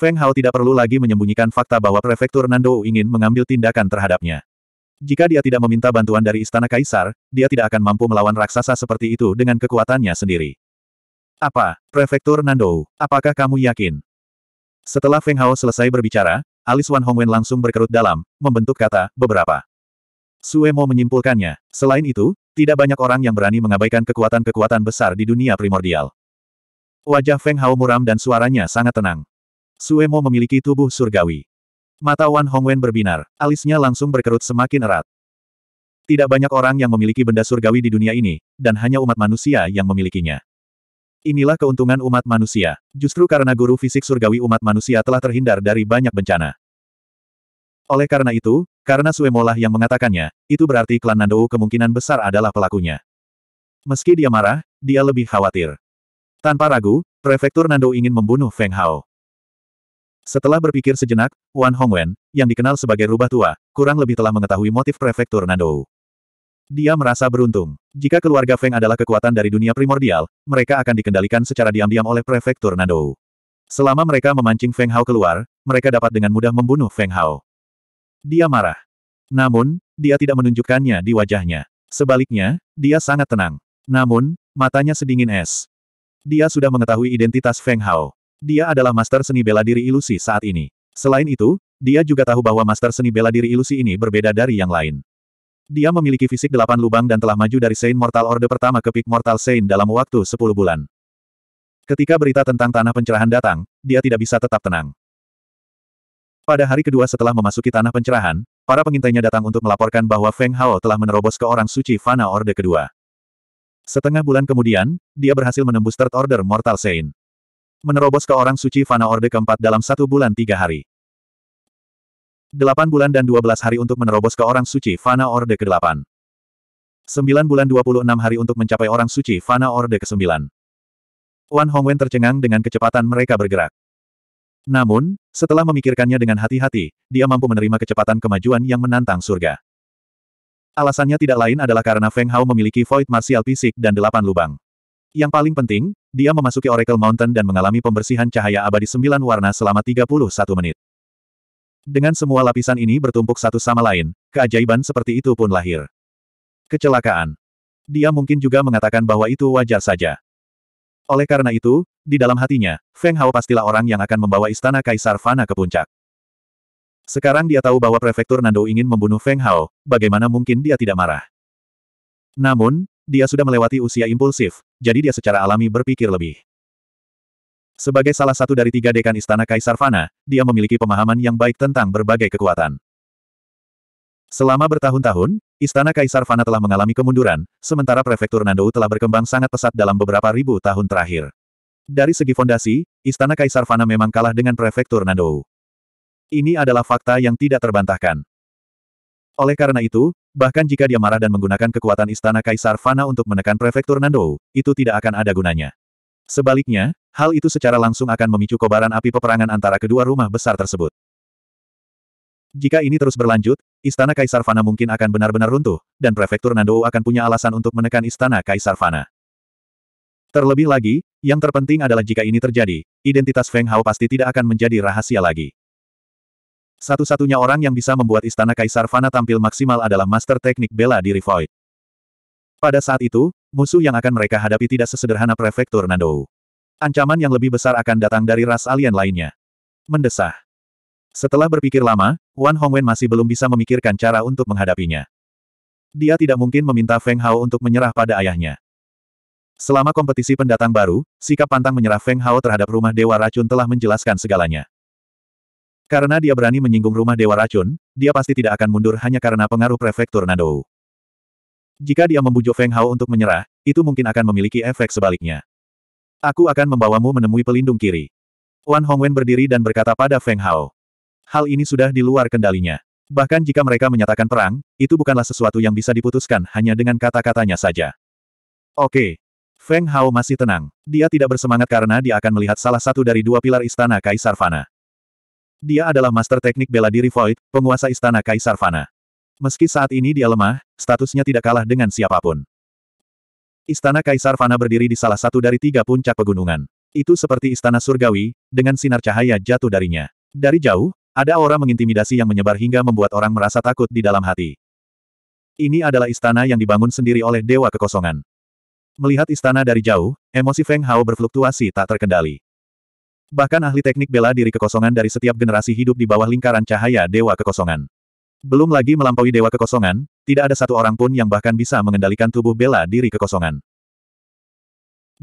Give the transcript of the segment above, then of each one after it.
Feng Hao tidak perlu lagi menyembunyikan fakta bahwa Prefektur Nando ingin mengambil tindakan terhadapnya. Jika dia tidak meminta bantuan dari Istana Kaisar, dia tidak akan mampu melawan raksasa seperti itu dengan kekuatannya sendiri. Apa, Prefektur Nando, apakah kamu yakin? Setelah Feng Hao selesai berbicara, alis Wan Hongwen langsung berkerut dalam, membentuk kata, beberapa. Su'e Mo menyimpulkannya. Selain itu, tidak banyak orang yang berani mengabaikan kekuatan-kekuatan besar di dunia primordial. Wajah Feng Hao muram dan suaranya sangat tenang. Suemo memiliki tubuh surgawi. Mata Wan Hongwen berbinar, alisnya langsung berkerut semakin erat. Tidak banyak orang yang memiliki benda surgawi di dunia ini, dan hanya umat manusia yang memilikinya. Inilah keuntungan umat manusia. Justru karena guru fisik surgawi umat manusia telah terhindar dari banyak bencana. Oleh karena itu, karena Suemolah yang mengatakannya, itu berarti klan Nandou kemungkinan besar adalah pelakunya. Meski dia marah, dia lebih khawatir. Tanpa ragu, prefektur Nando ingin membunuh Feng Hao. Setelah berpikir sejenak, Wan Hongwen, yang dikenal sebagai rubah tua, kurang lebih telah mengetahui motif prefektur Nandou. Dia merasa beruntung. Jika keluarga Feng adalah kekuatan dari dunia primordial, mereka akan dikendalikan secara diam-diam oleh prefektur Nandou. Selama mereka memancing Feng Hao keluar, mereka dapat dengan mudah membunuh Feng Hao. Dia marah. Namun, dia tidak menunjukkannya di wajahnya. Sebaliknya, dia sangat tenang. Namun, matanya sedingin es. Dia sudah mengetahui identitas Feng Hao. Dia adalah master seni bela diri ilusi saat ini. Selain itu, dia juga tahu bahwa master seni bela diri ilusi ini berbeda dari yang lain. Dia memiliki fisik delapan lubang dan telah maju dari Saint Mortal Order pertama ke Peak Mortal Saint dalam waktu sepuluh bulan. Ketika berita tentang tanah pencerahan datang, dia tidak bisa tetap tenang. Pada hari kedua setelah memasuki tanah pencerahan, para pengintainya datang untuk melaporkan bahwa Feng Hao telah menerobos ke orang suci Fana Orde kedua. Setengah bulan kemudian, dia berhasil menembus Third Order Mortal Saint menerobos ke orang suci Fana Orde keempat dalam satu bulan tiga hari. Delapan bulan dan dua belas hari untuk menerobos ke orang suci Fana Orde ke-8. Sembilan bulan dua puluh enam hari untuk mencapai orang suci Fana Orde ke-9. Wan Hongwen tercengang dengan kecepatan mereka bergerak. Namun, setelah memikirkannya dengan hati-hati, dia mampu menerima kecepatan kemajuan yang menantang surga. Alasannya tidak lain adalah karena Feng Hao memiliki void martial fisik dan delapan lubang. Yang paling penting, dia memasuki Oracle Mountain dan mengalami pembersihan cahaya abadi sembilan warna selama 31 menit. Dengan semua lapisan ini bertumpuk satu sama lain, keajaiban seperti itu pun lahir. Kecelakaan. Dia mungkin juga mengatakan bahwa itu wajar saja. Oleh karena itu, di dalam hatinya, Feng Hao pastilah orang yang akan membawa istana Kaisar Fana ke puncak. Sekarang dia tahu bahwa Prefektur Nando ingin membunuh Feng Hao, bagaimana mungkin dia tidak marah. Namun, dia sudah melewati usia impulsif, jadi dia secara alami berpikir lebih. Sebagai salah satu dari tiga dekan Istana Kaisar Fana, dia memiliki pemahaman yang baik tentang berbagai kekuatan. Selama bertahun-tahun, Istana Kaisar Fana telah mengalami kemunduran, sementara Prefektur Nando telah berkembang sangat pesat dalam beberapa ribu tahun terakhir. Dari segi fondasi, Istana Kaisar Fana memang kalah dengan Prefektur Nando. Ini adalah fakta yang tidak terbantahkan. Oleh karena itu, bahkan jika dia marah dan menggunakan kekuatan istana Kaisar Fana untuk menekan prefektur Nando, itu tidak akan ada gunanya. Sebaliknya, hal itu secara langsung akan memicu kobaran api peperangan antara kedua rumah besar tersebut. Jika ini terus berlanjut, istana Kaisar Fana mungkin akan benar-benar runtuh, dan prefektur Nando akan punya alasan untuk menekan istana Kaisar Fana. Terlebih lagi, yang terpenting adalah jika ini terjadi, identitas Feng Hao pasti tidak akan menjadi rahasia lagi. Satu-satunya orang yang bisa membuat istana Kaisar Fana tampil maksimal adalah master teknik bela diri Void. Pada saat itu, musuh yang akan mereka hadapi tidak sesederhana prefektur Nandou. Ancaman yang lebih besar akan datang dari ras alien lainnya. Mendesah. Setelah berpikir lama, Wan Hongwen masih belum bisa memikirkan cara untuk menghadapinya. Dia tidak mungkin meminta Feng Hao untuk menyerah pada ayahnya. Selama kompetisi pendatang baru, sikap pantang menyerah Feng Hao terhadap rumah Dewa Racun telah menjelaskan segalanya. Karena dia berani menyinggung rumah Dewa Racun, dia pasti tidak akan mundur hanya karena pengaruh prefektur Nando. Jika dia membujuk Feng Hao untuk menyerah, itu mungkin akan memiliki efek sebaliknya. Aku akan membawamu menemui pelindung kiri. Wan Hongwen berdiri dan berkata pada Feng Hao. Hal ini sudah di luar kendalinya. Bahkan jika mereka menyatakan perang, itu bukanlah sesuatu yang bisa diputuskan hanya dengan kata-katanya saja. Oke. Feng Hao masih tenang. Dia tidak bersemangat karena dia akan melihat salah satu dari dua pilar istana Kaisar Fana. Dia adalah master teknik bela diri Void, penguasa istana Kaisar Fana. Meski saat ini dia lemah, statusnya tidak kalah dengan siapapun. Istana Kaisar Fana berdiri di salah satu dari tiga puncak pegunungan. Itu seperti istana surgawi, dengan sinar cahaya jatuh darinya. Dari jauh, ada aura mengintimidasi yang menyebar hingga membuat orang merasa takut di dalam hati. Ini adalah istana yang dibangun sendiri oleh Dewa Kekosongan. Melihat istana dari jauh, emosi Feng Hao berfluktuasi tak terkendali. Bahkan ahli teknik bela diri kekosongan dari setiap generasi hidup di bawah lingkaran cahaya Dewa Kekosongan. Belum lagi melampaui Dewa Kekosongan, tidak ada satu orang pun yang bahkan bisa mengendalikan tubuh bela diri kekosongan.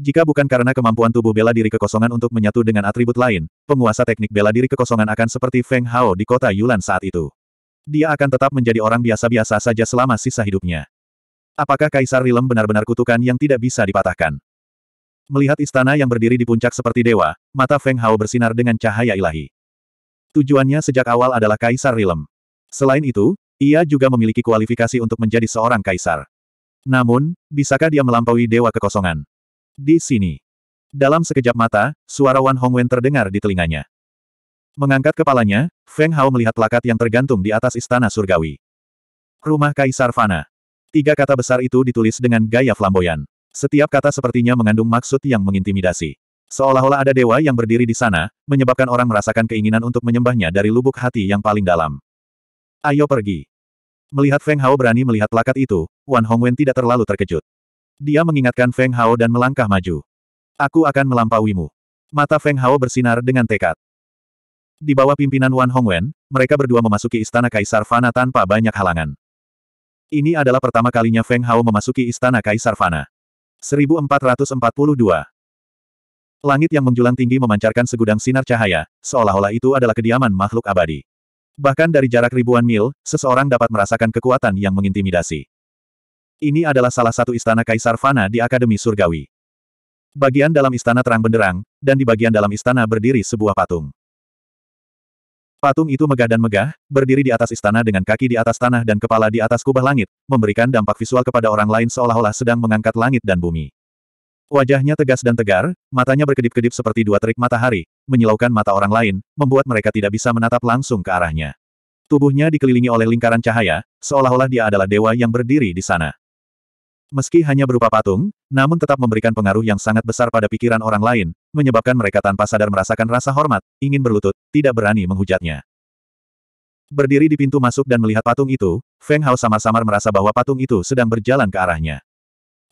Jika bukan karena kemampuan tubuh bela diri kekosongan untuk menyatu dengan atribut lain, penguasa teknik bela diri kekosongan akan seperti Feng Hao di kota Yulan saat itu. Dia akan tetap menjadi orang biasa-biasa saja selama sisa hidupnya. Apakah Kaisar Rilem benar-benar kutukan yang tidak bisa dipatahkan? Melihat istana yang berdiri di puncak seperti dewa, mata Feng Hao bersinar dengan cahaya ilahi. Tujuannya sejak awal adalah Kaisar Rilem. Selain itu, ia juga memiliki kualifikasi untuk menjadi seorang kaisar. Namun, bisakah dia melampaui dewa kekosongan? Di sini. Dalam sekejap mata, suara Wan Hongwen terdengar di telinganya. Mengangkat kepalanya, Feng Hao melihat plakat yang tergantung di atas istana surgawi. Rumah Kaisar Fana. Tiga kata besar itu ditulis dengan gaya flamboyan. Setiap kata sepertinya mengandung maksud yang mengintimidasi. Seolah-olah ada dewa yang berdiri di sana, menyebabkan orang merasakan keinginan untuk menyembahnya dari lubuk hati yang paling dalam. Ayo pergi. Melihat Feng Hao berani melihat plakat itu, Wan Hongwen tidak terlalu terkejut. Dia mengingatkan Feng Hao dan melangkah maju. Aku akan melampauimu. Mata Feng Hao bersinar dengan tekad. Di bawah pimpinan Wan Hongwen, mereka berdua memasuki istana Kaisar Fana tanpa banyak halangan. Ini adalah pertama kalinya Feng Hao memasuki istana Kaisar Fana. 1442. Langit yang menjulang tinggi memancarkan segudang sinar cahaya, seolah-olah itu adalah kediaman makhluk abadi. Bahkan dari jarak ribuan mil, seseorang dapat merasakan kekuatan yang mengintimidasi. Ini adalah salah satu istana Kaisar Fana di Akademi Surgawi. Bagian dalam istana terang benderang, dan di bagian dalam istana berdiri sebuah patung. Patung itu megah dan megah, berdiri di atas istana dengan kaki di atas tanah dan kepala di atas kubah langit, memberikan dampak visual kepada orang lain seolah-olah sedang mengangkat langit dan bumi. Wajahnya tegas dan tegar, matanya berkedip-kedip seperti dua terik matahari, menyilaukan mata orang lain, membuat mereka tidak bisa menatap langsung ke arahnya. Tubuhnya dikelilingi oleh lingkaran cahaya, seolah-olah dia adalah dewa yang berdiri di sana. Meski hanya berupa patung, namun tetap memberikan pengaruh yang sangat besar pada pikiran orang lain, menyebabkan mereka tanpa sadar merasakan rasa hormat, ingin berlutut, tidak berani menghujatnya. Berdiri di pintu masuk dan melihat patung itu, Feng Hao samar-samar merasa bahwa patung itu sedang berjalan ke arahnya.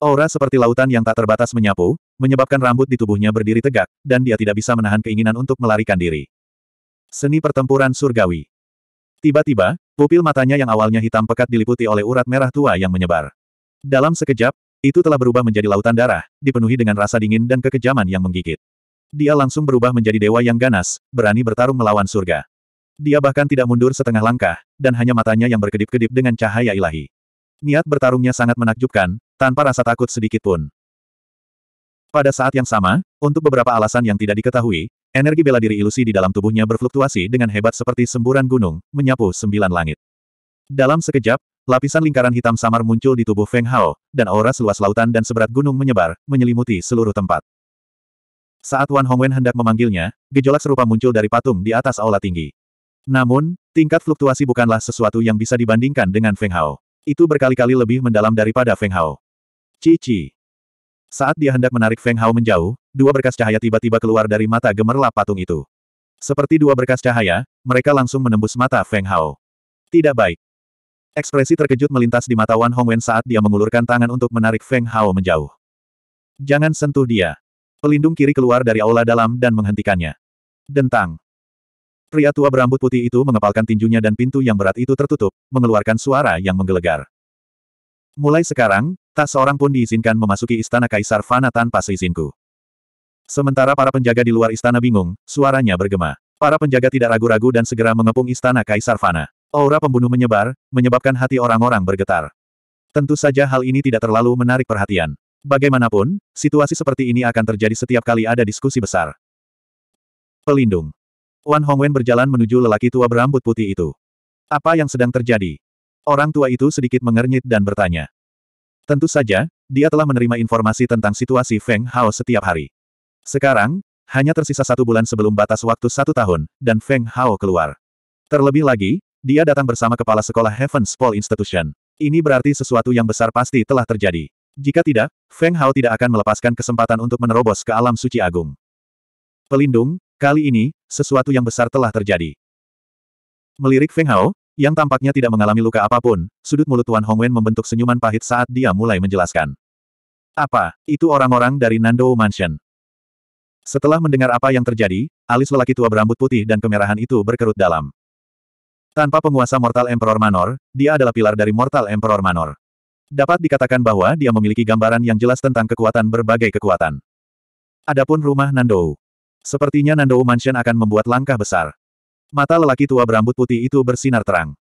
Aura seperti lautan yang tak terbatas menyapu, menyebabkan rambut di tubuhnya berdiri tegak, dan dia tidak bisa menahan keinginan untuk melarikan diri. Seni pertempuran surgawi. Tiba-tiba, pupil matanya yang awalnya hitam pekat diliputi oleh urat merah tua yang menyebar. Dalam sekejap, itu telah berubah menjadi lautan darah, dipenuhi dengan rasa dingin dan kekejaman yang menggigit. Dia langsung berubah menjadi dewa yang ganas, berani bertarung melawan surga. Dia bahkan tidak mundur setengah langkah, dan hanya matanya yang berkedip-kedip dengan cahaya ilahi. Niat bertarungnya sangat menakjubkan, tanpa rasa takut sedikit pun. Pada saat yang sama, untuk beberapa alasan yang tidak diketahui, energi bela diri ilusi di dalam tubuhnya berfluktuasi dengan hebat seperti semburan gunung, menyapu sembilan langit. Dalam sekejap, Lapisan lingkaran hitam samar muncul di tubuh Feng Hao, dan aura seluas lautan dan seberat gunung menyebar, menyelimuti seluruh tempat. Saat Wan Hongwen hendak memanggilnya, gejolak serupa muncul dari patung di atas aula tinggi. Namun, tingkat fluktuasi bukanlah sesuatu yang bisa dibandingkan dengan Feng Hao. Itu berkali-kali lebih mendalam daripada Feng Hao. Cici. Saat dia hendak menarik Feng Hao menjauh, dua berkas cahaya tiba-tiba keluar dari mata gemerlap patung itu. Seperti dua berkas cahaya, mereka langsung menembus mata Feng Hao. Tidak baik. Ekspresi terkejut melintas di mata Wan Hongwen saat dia mengulurkan tangan untuk menarik Feng Hao menjauh. Jangan sentuh dia. Pelindung kiri keluar dari aula dalam dan menghentikannya. Dentang. Pria tua berambut putih itu mengepalkan tinjunya dan pintu yang berat itu tertutup, mengeluarkan suara yang menggelegar. Mulai sekarang, tak seorang pun diizinkan memasuki istana Kaisar Fana tanpa seizinku. Sementara para penjaga di luar istana bingung, suaranya bergema. Para penjaga tidak ragu-ragu dan segera mengepung istana Kaisar Fana. Aura pembunuh menyebar, menyebabkan hati orang-orang bergetar. Tentu saja hal ini tidak terlalu menarik perhatian. Bagaimanapun, situasi seperti ini akan terjadi setiap kali ada diskusi besar. Pelindung. Wan Hongwen berjalan menuju lelaki tua berambut putih itu. Apa yang sedang terjadi? Orang tua itu sedikit mengernyit dan bertanya. Tentu saja, dia telah menerima informasi tentang situasi Feng Hao setiap hari. Sekarang, hanya tersisa satu bulan sebelum batas waktu satu tahun, dan Feng Hao keluar. Terlebih lagi, dia datang bersama kepala sekolah Heaven's Paul Institution. Ini berarti sesuatu yang besar pasti telah terjadi. Jika tidak, Feng Hao tidak akan melepaskan kesempatan untuk menerobos ke alam suci agung. Pelindung, kali ini, sesuatu yang besar telah terjadi. Melirik Feng Hao, yang tampaknya tidak mengalami luka apapun, sudut mulut Tuan Hongwen membentuk senyuman pahit saat dia mulai menjelaskan. Apa, itu orang-orang dari Nando Mansion. Setelah mendengar apa yang terjadi, alis lelaki tua berambut putih dan kemerahan itu berkerut dalam. Tanpa penguasa Mortal Emperor Manor, dia adalah pilar dari Mortal Emperor Manor. Dapat dikatakan bahwa dia memiliki gambaran yang jelas tentang kekuatan berbagai kekuatan. Adapun rumah Nandou. Sepertinya Nandou Mansion akan membuat langkah besar. Mata lelaki tua berambut putih itu bersinar terang.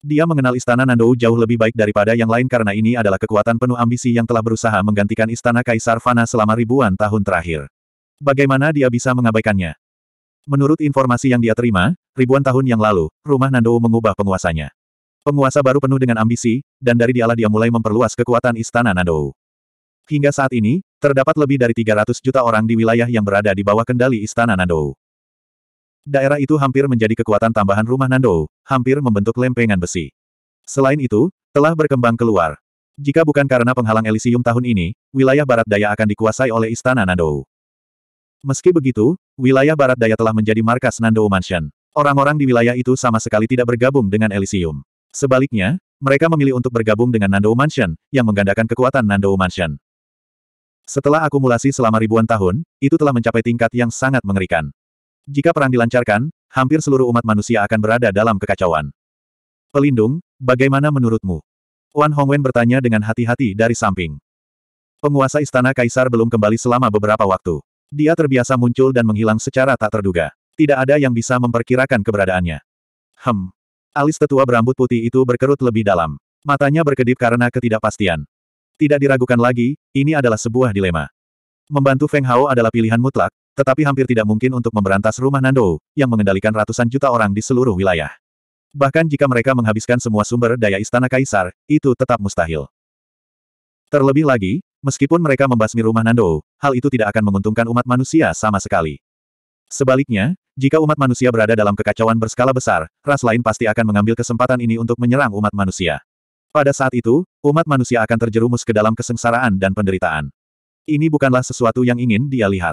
Dia mengenal istana Nandou jauh lebih baik daripada yang lain karena ini adalah kekuatan penuh ambisi yang telah berusaha menggantikan istana Kaisar Fana selama ribuan tahun terakhir. Bagaimana dia bisa mengabaikannya? Menurut informasi yang dia terima, Ribuan tahun yang lalu, rumah Nandou mengubah penguasanya. Penguasa baru penuh dengan ambisi, dan dari dialah dia mulai memperluas kekuatan istana Nandou. Hingga saat ini, terdapat lebih dari 300 juta orang di wilayah yang berada di bawah kendali istana Nandou. Daerah itu hampir menjadi kekuatan tambahan rumah Nandou, hampir membentuk lempengan besi. Selain itu, telah berkembang keluar. Jika bukan karena penghalang Elysium tahun ini, wilayah barat daya akan dikuasai oleh istana Nandou. Meski begitu, wilayah barat daya telah menjadi markas Nando Mansion. Orang-orang di wilayah itu sama sekali tidak bergabung dengan Elysium. Sebaliknya, mereka memilih untuk bergabung dengan Nando Mansion, yang menggandakan kekuatan Nando Mansion. Setelah akumulasi selama ribuan tahun, itu telah mencapai tingkat yang sangat mengerikan. Jika perang dilancarkan, hampir seluruh umat manusia akan berada dalam kekacauan. Pelindung, bagaimana menurutmu? Wan Hongwen bertanya dengan hati-hati dari samping. Penguasa istana kaisar belum kembali selama beberapa waktu. Dia terbiasa muncul dan menghilang secara tak terduga. Tidak ada yang bisa memperkirakan keberadaannya. Hem. Alis tetua berambut putih itu berkerut lebih dalam. Matanya berkedip karena ketidakpastian. Tidak diragukan lagi, ini adalah sebuah dilema. Membantu Feng Hao adalah pilihan mutlak, tetapi hampir tidak mungkin untuk memberantas rumah Nando, yang mengendalikan ratusan juta orang di seluruh wilayah. Bahkan jika mereka menghabiskan semua sumber daya istana kaisar, itu tetap mustahil. Terlebih lagi, meskipun mereka membasmi rumah Nando, hal itu tidak akan menguntungkan umat manusia sama sekali. Sebaliknya, jika umat manusia berada dalam kekacauan berskala besar, ras lain pasti akan mengambil kesempatan ini untuk menyerang umat manusia. Pada saat itu, umat manusia akan terjerumus ke dalam kesengsaraan dan penderitaan. Ini bukanlah sesuatu yang ingin dia lihat.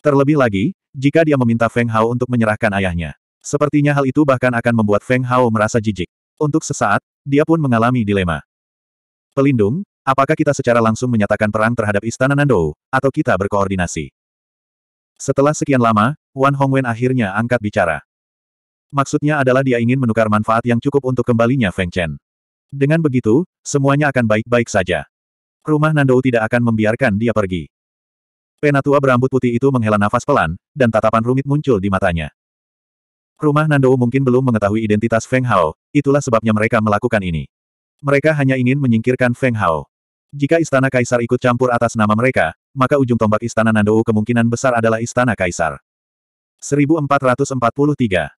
Terlebih lagi, jika dia meminta Feng Hao untuk menyerahkan ayahnya. Sepertinya hal itu bahkan akan membuat Feng Hao merasa jijik. Untuk sesaat, dia pun mengalami dilema. Pelindung, apakah kita secara langsung menyatakan perang terhadap Istana Nando, atau kita berkoordinasi? Setelah sekian lama, Wan Hongwen akhirnya angkat bicara. Maksudnya adalah dia ingin menukar manfaat yang cukup untuk kembalinya Feng Chen. Dengan begitu, semuanya akan baik-baik saja. Rumah Nandou tidak akan membiarkan dia pergi. Penatua berambut putih itu menghela nafas pelan, dan tatapan rumit muncul di matanya. Rumah Nandou mungkin belum mengetahui identitas Feng Hao, itulah sebabnya mereka melakukan ini. Mereka hanya ingin menyingkirkan Feng Hao. Jika istana kaisar ikut campur atas nama mereka, maka ujung tombak istana Nandou kemungkinan besar adalah istana kaisar. 1443.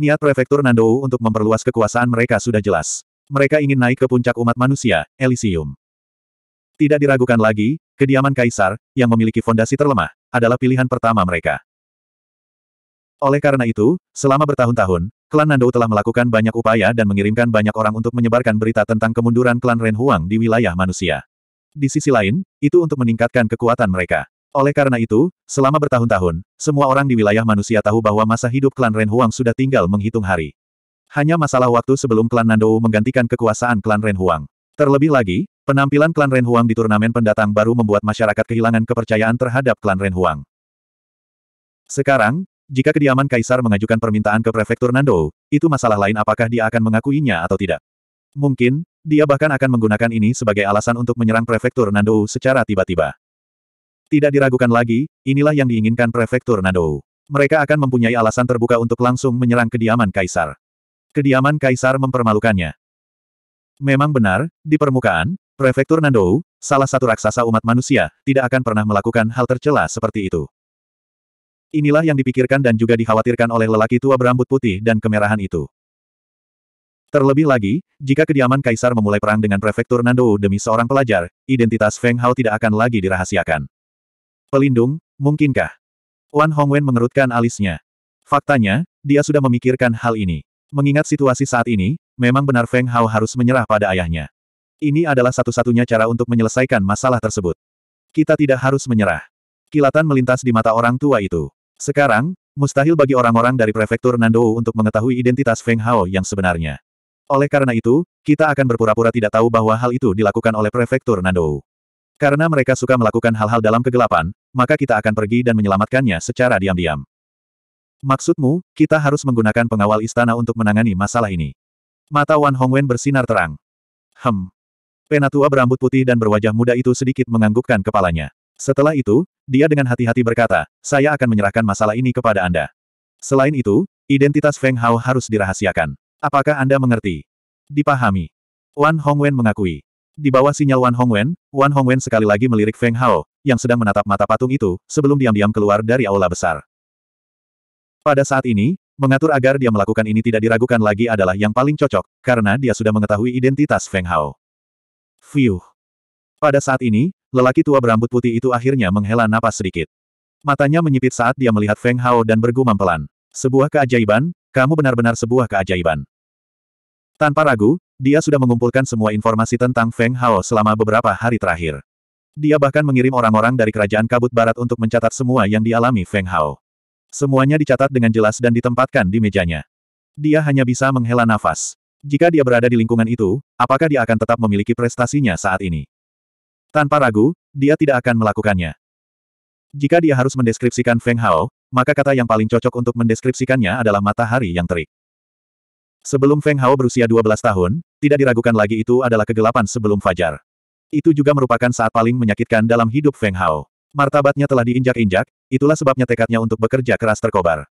Niat Prefektur Nandou untuk memperluas kekuasaan mereka sudah jelas. Mereka ingin naik ke puncak umat manusia, Elysium. Tidak diragukan lagi, kediaman Kaisar, yang memiliki fondasi terlemah, adalah pilihan pertama mereka. Oleh karena itu, selama bertahun-tahun, klan Nandou telah melakukan banyak upaya dan mengirimkan banyak orang untuk menyebarkan berita tentang kemunduran klan Ren Huang di wilayah manusia. Di sisi lain, itu untuk meningkatkan kekuatan mereka. Oleh karena itu, selama bertahun-tahun, semua orang di wilayah manusia tahu bahwa masa hidup klan Renhuang sudah tinggal menghitung hari. Hanya masalah waktu sebelum klan Nandou menggantikan kekuasaan klan Renhuang. Terlebih lagi, penampilan klan Renhuang di turnamen pendatang baru membuat masyarakat kehilangan kepercayaan terhadap klan Renhuang. Sekarang, jika kediaman Kaisar mengajukan permintaan ke Prefektur Nandou, itu masalah lain apakah dia akan mengakuinya atau tidak. Mungkin, dia bahkan akan menggunakan ini sebagai alasan untuk menyerang Prefektur Nandou secara tiba-tiba. Tidak diragukan lagi, inilah yang diinginkan Prefektur Nadou. Mereka akan mempunyai alasan terbuka untuk langsung menyerang kediaman Kaisar. Kediaman Kaisar mempermalukannya. Memang benar, di permukaan, Prefektur Nandou, salah satu raksasa umat manusia, tidak akan pernah melakukan hal tercela seperti itu. Inilah yang dipikirkan dan juga dikhawatirkan oleh lelaki tua berambut putih dan kemerahan itu. Terlebih lagi, jika kediaman Kaisar memulai perang dengan Prefektur Nandou demi seorang pelajar, identitas Feng Hao tidak akan lagi dirahasiakan. Pelindung, mungkinkah? Wan Hongwen mengerutkan alisnya. Faktanya, dia sudah memikirkan hal ini. Mengingat situasi saat ini, memang benar Feng Hao harus menyerah pada ayahnya. Ini adalah satu-satunya cara untuk menyelesaikan masalah tersebut. Kita tidak harus menyerah. Kilatan melintas di mata orang tua itu. Sekarang, mustahil bagi orang-orang dari prefektur Nandou untuk mengetahui identitas Feng Hao yang sebenarnya. Oleh karena itu, kita akan berpura-pura tidak tahu bahwa hal itu dilakukan oleh prefektur Nandou. Karena mereka suka melakukan hal-hal dalam kegelapan, maka kita akan pergi dan menyelamatkannya secara diam-diam. Maksudmu, kita harus menggunakan pengawal istana untuk menangani masalah ini. Mata Wan Hongwen bersinar terang. Hem. Penatua berambut putih dan berwajah muda itu sedikit menganggukkan kepalanya. Setelah itu, dia dengan hati-hati berkata, saya akan menyerahkan masalah ini kepada Anda. Selain itu, identitas Feng Hao harus dirahasiakan. Apakah Anda mengerti? Dipahami. Wan Hongwen mengakui. Di bawah sinyal Wan Hongwen, Wan Hongwen sekali lagi melirik Feng Hao, yang sedang menatap mata patung itu, sebelum diam-diam keluar dari aula besar. Pada saat ini, mengatur agar dia melakukan ini tidak diragukan lagi adalah yang paling cocok, karena dia sudah mengetahui identitas Feng Hao. Fiuh. Pada saat ini, lelaki tua berambut putih itu akhirnya menghela napas sedikit. Matanya menyipit saat dia melihat Feng Hao dan bergumam pelan. Sebuah keajaiban, kamu benar-benar sebuah keajaiban. Tanpa ragu, dia sudah mengumpulkan semua informasi tentang Feng Hao selama beberapa hari terakhir. Dia bahkan mengirim orang-orang dari kerajaan kabut barat untuk mencatat semua yang dialami Feng Hao. Semuanya dicatat dengan jelas dan ditempatkan di mejanya. Dia hanya bisa menghela nafas. Jika dia berada di lingkungan itu, apakah dia akan tetap memiliki prestasinya saat ini? Tanpa ragu, dia tidak akan melakukannya. Jika dia harus mendeskripsikan Feng Hao, maka kata yang paling cocok untuk mendeskripsikannya adalah matahari yang terik. Sebelum Feng Hao berusia 12 tahun, tidak diragukan lagi itu adalah kegelapan sebelum fajar. Itu juga merupakan saat paling menyakitkan dalam hidup Feng Hao. Martabatnya telah diinjak-injak, itulah sebabnya tekadnya untuk bekerja keras terkobar.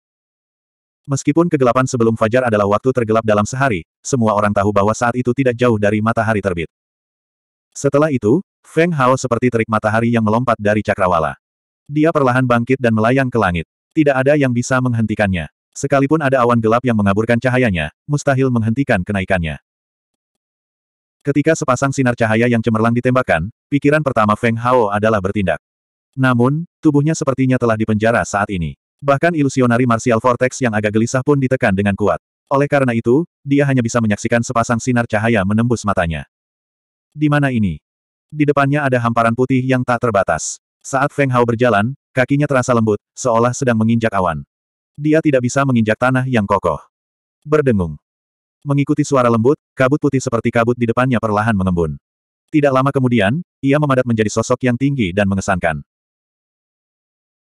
Meskipun kegelapan sebelum fajar adalah waktu tergelap dalam sehari, semua orang tahu bahwa saat itu tidak jauh dari matahari terbit. Setelah itu, Feng Hao seperti terik matahari yang melompat dari cakrawala. Dia perlahan bangkit dan melayang ke langit. Tidak ada yang bisa menghentikannya. Sekalipun ada awan gelap yang mengaburkan cahayanya, mustahil menghentikan kenaikannya. Ketika sepasang sinar cahaya yang cemerlang ditembakkan, pikiran pertama Feng Hao adalah bertindak. Namun, tubuhnya sepertinya telah dipenjara saat ini. Bahkan ilusionari Martial Vortex yang agak gelisah pun ditekan dengan kuat. Oleh karena itu, dia hanya bisa menyaksikan sepasang sinar cahaya menembus matanya. Di mana ini? Di depannya ada hamparan putih yang tak terbatas. Saat Feng Hao berjalan, kakinya terasa lembut, seolah sedang menginjak awan. Dia tidak bisa menginjak tanah yang kokoh. Berdengung. Mengikuti suara lembut, kabut putih seperti kabut di depannya perlahan mengembun. Tidak lama kemudian, ia memadat menjadi sosok yang tinggi dan mengesankan.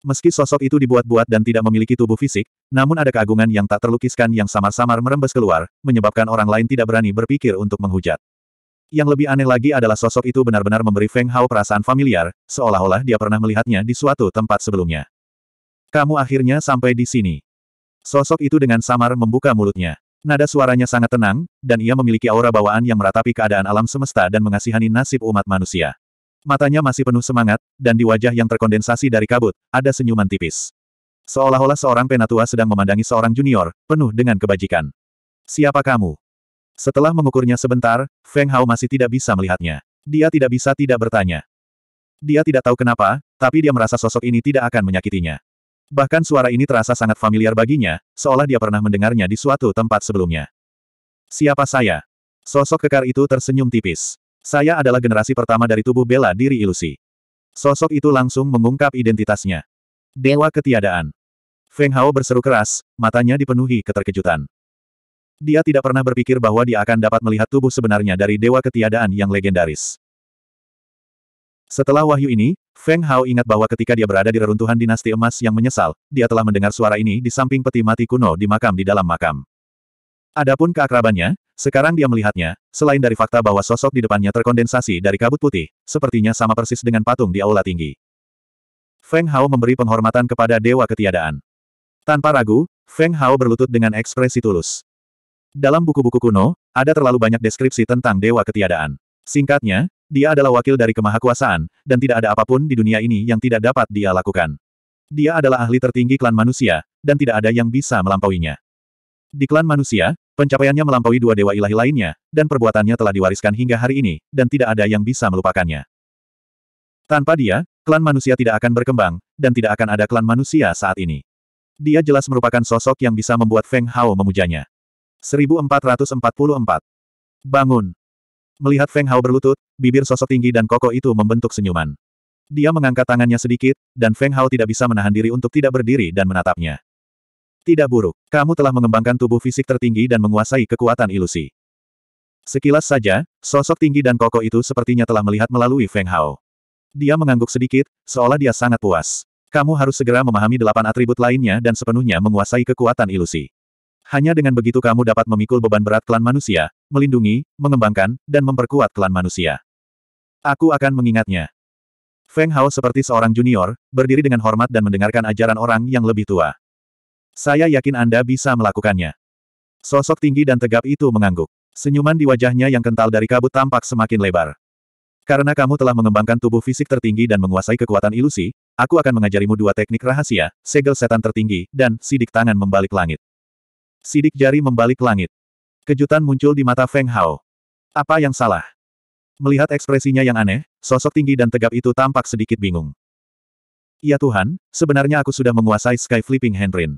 Meski sosok itu dibuat-buat dan tidak memiliki tubuh fisik, namun ada keagungan yang tak terlukiskan yang samar-samar merembes keluar, menyebabkan orang lain tidak berani berpikir untuk menghujat. Yang lebih aneh lagi adalah sosok itu benar-benar memberi Feng Hao perasaan familiar, seolah-olah dia pernah melihatnya di suatu tempat sebelumnya. Kamu akhirnya sampai di sini. Sosok itu dengan samar membuka mulutnya. Nada suaranya sangat tenang, dan ia memiliki aura bawaan yang meratapi keadaan alam semesta dan mengasihani nasib umat manusia. Matanya masih penuh semangat, dan di wajah yang terkondensasi dari kabut, ada senyuman tipis. Seolah-olah seorang penatua sedang memandangi seorang junior, penuh dengan kebajikan. Siapa kamu? Setelah mengukurnya sebentar, Feng Hao masih tidak bisa melihatnya. Dia tidak bisa tidak bertanya. Dia tidak tahu kenapa, tapi dia merasa sosok ini tidak akan menyakitinya. Bahkan suara ini terasa sangat familiar baginya, seolah dia pernah mendengarnya di suatu tempat sebelumnya. Siapa saya? Sosok kekar itu tersenyum tipis. Saya adalah generasi pertama dari tubuh bela diri ilusi. Sosok itu langsung mengungkap identitasnya. Dewa ketiadaan. Feng Hao berseru keras, matanya dipenuhi keterkejutan. Dia tidak pernah berpikir bahwa dia akan dapat melihat tubuh sebenarnya dari dewa ketiadaan yang legendaris. Setelah wahyu ini, Feng Hao ingat bahwa ketika dia berada di reruntuhan dinasti emas yang menyesal, dia telah mendengar suara ini di samping peti mati kuno di makam di dalam makam. Adapun keakrabannya, sekarang dia melihatnya, selain dari fakta bahwa sosok di depannya terkondensasi dari kabut putih, sepertinya sama persis dengan patung di aula tinggi. Feng Hao memberi penghormatan kepada dewa ketiadaan. Tanpa ragu, Feng Hao berlutut dengan ekspresi tulus. Dalam buku-buku kuno, ada terlalu banyak deskripsi tentang dewa ketiadaan. Singkatnya, dia adalah wakil dari kemahakuasaan, dan tidak ada apapun di dunia ini yang tidak dapat dia lakukan. Dia adalah ahli tertinggi klan manusia, dan tidak ada yang bisa melampauinya. Di klan manusia, pencapaiannya melampaui dua dewa ilahi lainnya, dan perbuatannya telah diwariskan hingga hari ini, dan tidak ada yang bisa melupakannya. Tanpa dia, klan manusia tidak akan berkembang, dan tidak akan ada klan manusia saat ini. Dia jelas merupakan sosok yang bisa membuat Feng Hao memujanya. 1444. Bangun. Melihat Feng Hao berlutut, bibir sosok tinggi dan kokoh itu membentuk senyuman. Dia mengangkat tangannya sedikit, dan Feng Hao tidak bisa menahan diri untuk tidak berdiri dan menatapnya. Tidak buruk, kamu telah mengembangkan tubuh fisik tertinggi dan menguasai kekuatan ilusi. Sekilas saja, sosok tinggi dan kokoh itu sepertinya telah melihat melalui Feng Hao. Dia mengangguk sedikit, seolah dia sangat puas. Kamu harus segera memahami delapan atribut lainnya dan sepenuhnya menguasai kekuatan ilusi. Hanya dengan begitu kamu dapat memikul beban berat klan manusia, melindungi, mengembangkan, dan memperkuat klan manusia. Aku akan mengingatnya. Feng Hao seperti seorang junior, berdiri dengan hormat dan mendengarkan ajaran orang yang lebih tua. Saya yakin Anda bisa melakukannya. Sosok tinggi dan tegap itu mengangguk. Senyuman di wajahnya yang kental dari kabut tampak semakin lebar. Karena kamu telah mengembangkan tubuh fisik tertinggi dan menguasai kekuatan ilusi, aku akan mengajarimu dua teknik rahasia, segel setan tertinggi, dan sidik tangan membalik langit. Sidik jari membalik langit. Kejutan muncul di mata Feng Hao. Apa yang salah? Melihat ekspresinya yang aneh, sosok tinggi dan tegap itu tampak sedikit bingung. Ya Tuhan, sebenarnya aku sudah menguasai Sky Flipping Handprint.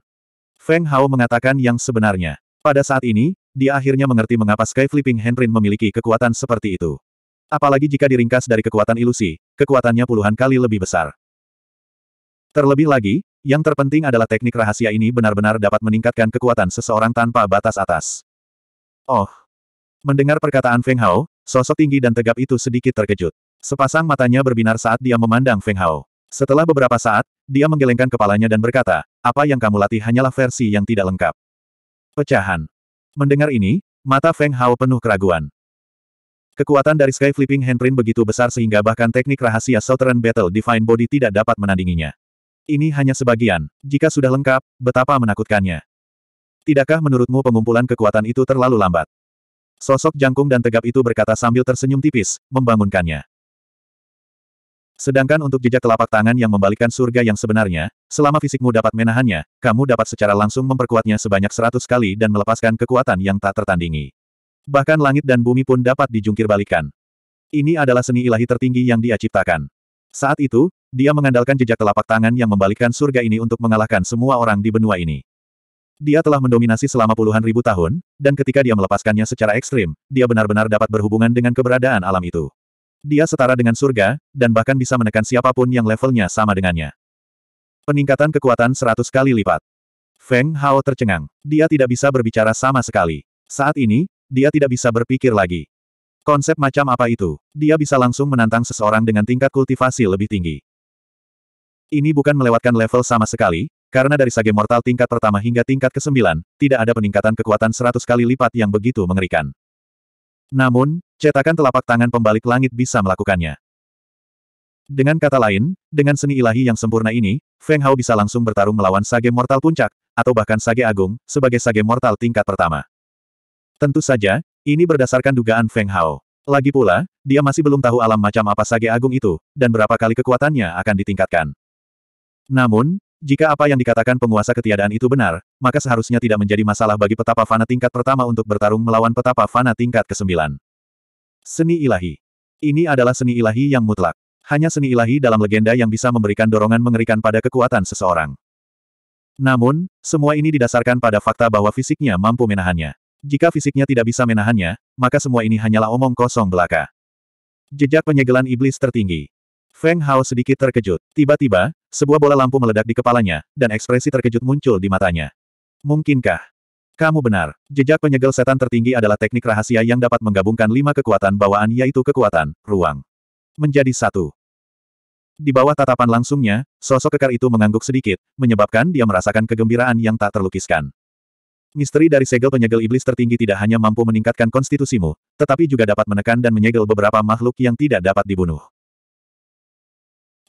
Feng Hao mengatakan yang sebenarnya. Pada saat ini, dia akhirnya mengerti mengapa Sky Flipping Handprint memiliki kekuatan seperti itu. Apalagi jika diringkas dari kekuatan ilusi, kekuatannya puluhan kali lebih besar. Terlebih lagi, yang terpenting adalah teknik rahasia ini benar-benar dapat meningkatkan kekuatan seseorang tanpa batas atas. Oh. Mendengar perkataan Feng Hao, sosok tinggi dan tegap itu sedikit terkejut. Sepasang matanya berbinar saat dia memandang Feng Hao. Setelah beberapa saat, dia menggelengkan kepalanya dan berkata, apa yang kamu latih hanyalah versi yang tidak lengkap. Pecahan. Mendengar ini, mata Feng Hao penuh keraguan. Kekuatan dari Sky Flipping Handprint begitu besar sehingga bahkan teknik rahasia Southern Battle Divine Body tidak dapat menandinginya. Ini hanya sebagian. Jika sudah lengkap, betapa menakutkannya. Tidakkah menurutmu pengumpulan kekuatan itu terlalu lambat? Sosok jangkung dan tegap itu berkata sambil tersenyum tipis, membangunkannya. Sedangkan untuk jejak telapak tangan yang membalikkan surga yang sebenarnya, selama fisikmu dapat menahannya, kamu dapat secara langsung memperkuatnya sebanyak seratus kali dan melepaskan kekuatan yang tak tertandingi. Bahkan langit dan bumi pun dapat dijungkir balikan. Ini adalah seni ilahi tertinggi yang dia ciptakan. Saat itu, dia mengandalkan jejak telapak tangan yang membalikkan surga ini untuk mengalahkan semua orang di benua ini. Dia telah mendominasi selama puluhan ribu tahun, dan ketika dia melepaskannya secara ekstrim, dia benar-benar dapat berhubungan dengan keberadaan alam itu. Dia setara dengan surga, dan bahkan bisa menekan siapapun yang levelnya sama dengannya. Peningkatan kekuatan seratus kali lipat. Feng Hao tercengang. Dia tidak bisa berbicara sama sekali. Saat ini, dia tidak bisa berpikir lagi. Konsep macam apa itu? Dia bisa langsung menantang seseorang dengan tingkat kultivasi lebih tinggi. Ini bukan melewatkan level sama sekali, karena dari Sage Mortal tingkat pertama hingga tingkat ke-9, tidak ada peningkatan kekuatan seratus kali lipat yang begitu mengerikan. Namun, cetakan telapak tangan pembalik langit bisa melakukannya. Dengan kata lain, dengan seni ilahi yang sempurna ini, Feng Hao bisa langsung bertarung melawan Sage Mortal Puncak, atau bahkan Sage Agung, sebagai Sage Mortal tingkat pertama. Tentu saja, ini berdasarkan dugaan Feng Hao. Lagi pula, dia masih belum tahu alam macam apa Sage Agung itu, dan berapa kali kekuatannya akan ditingkatkan. Namun, jika apa yang dikatakan penguasa ketiadaan itu benar, maka seharusnya tidak menjadi masalah bagi petapa fana tingkat pertama untuk bertarung melawan petapa fana tingkat ke-9. Seni ilahi. Ini adalah seni ilahi yang mutlak. Hanya seni ilahi dalam legenda yang bisa memberikan dorongan mengerikan pada kekuatan seseorang. Namun, semua ini didasarkan pada fakta bahwa fisiknya mampu menahannya. Jika fisiknya tidak bisa menahannya, maka semua ini hanyalah omong kosong belaka. Jejak penyegelan iblis tertinggi. Feng Hao sedikit terkejut. Tiba-tiba, sebuah bola lampu meledak di kepalanya, dan ekspresi terkejut muncul di matanya. Mungkinkah? Kamu benar, jejak penyegel setan tertinggi adalah teknik rahasia yang dapat menggabungkan lima kekuatan bawaan yaitu kekuatan, ruang. Menjadi satu. Di bawah tatapan langsungnya, sosok kekar itu mengangguk sedikit, menyebabkan dia merasakan kegembiraan yang tak terlukiskan. Misteri dari segel penyegel iblis tertinggi tidak hanya mampu meningkatkan konstitusimu, tetapi juga dapat menekan dan menyegel beberapa makhluk yang tidak dapat dibunuh.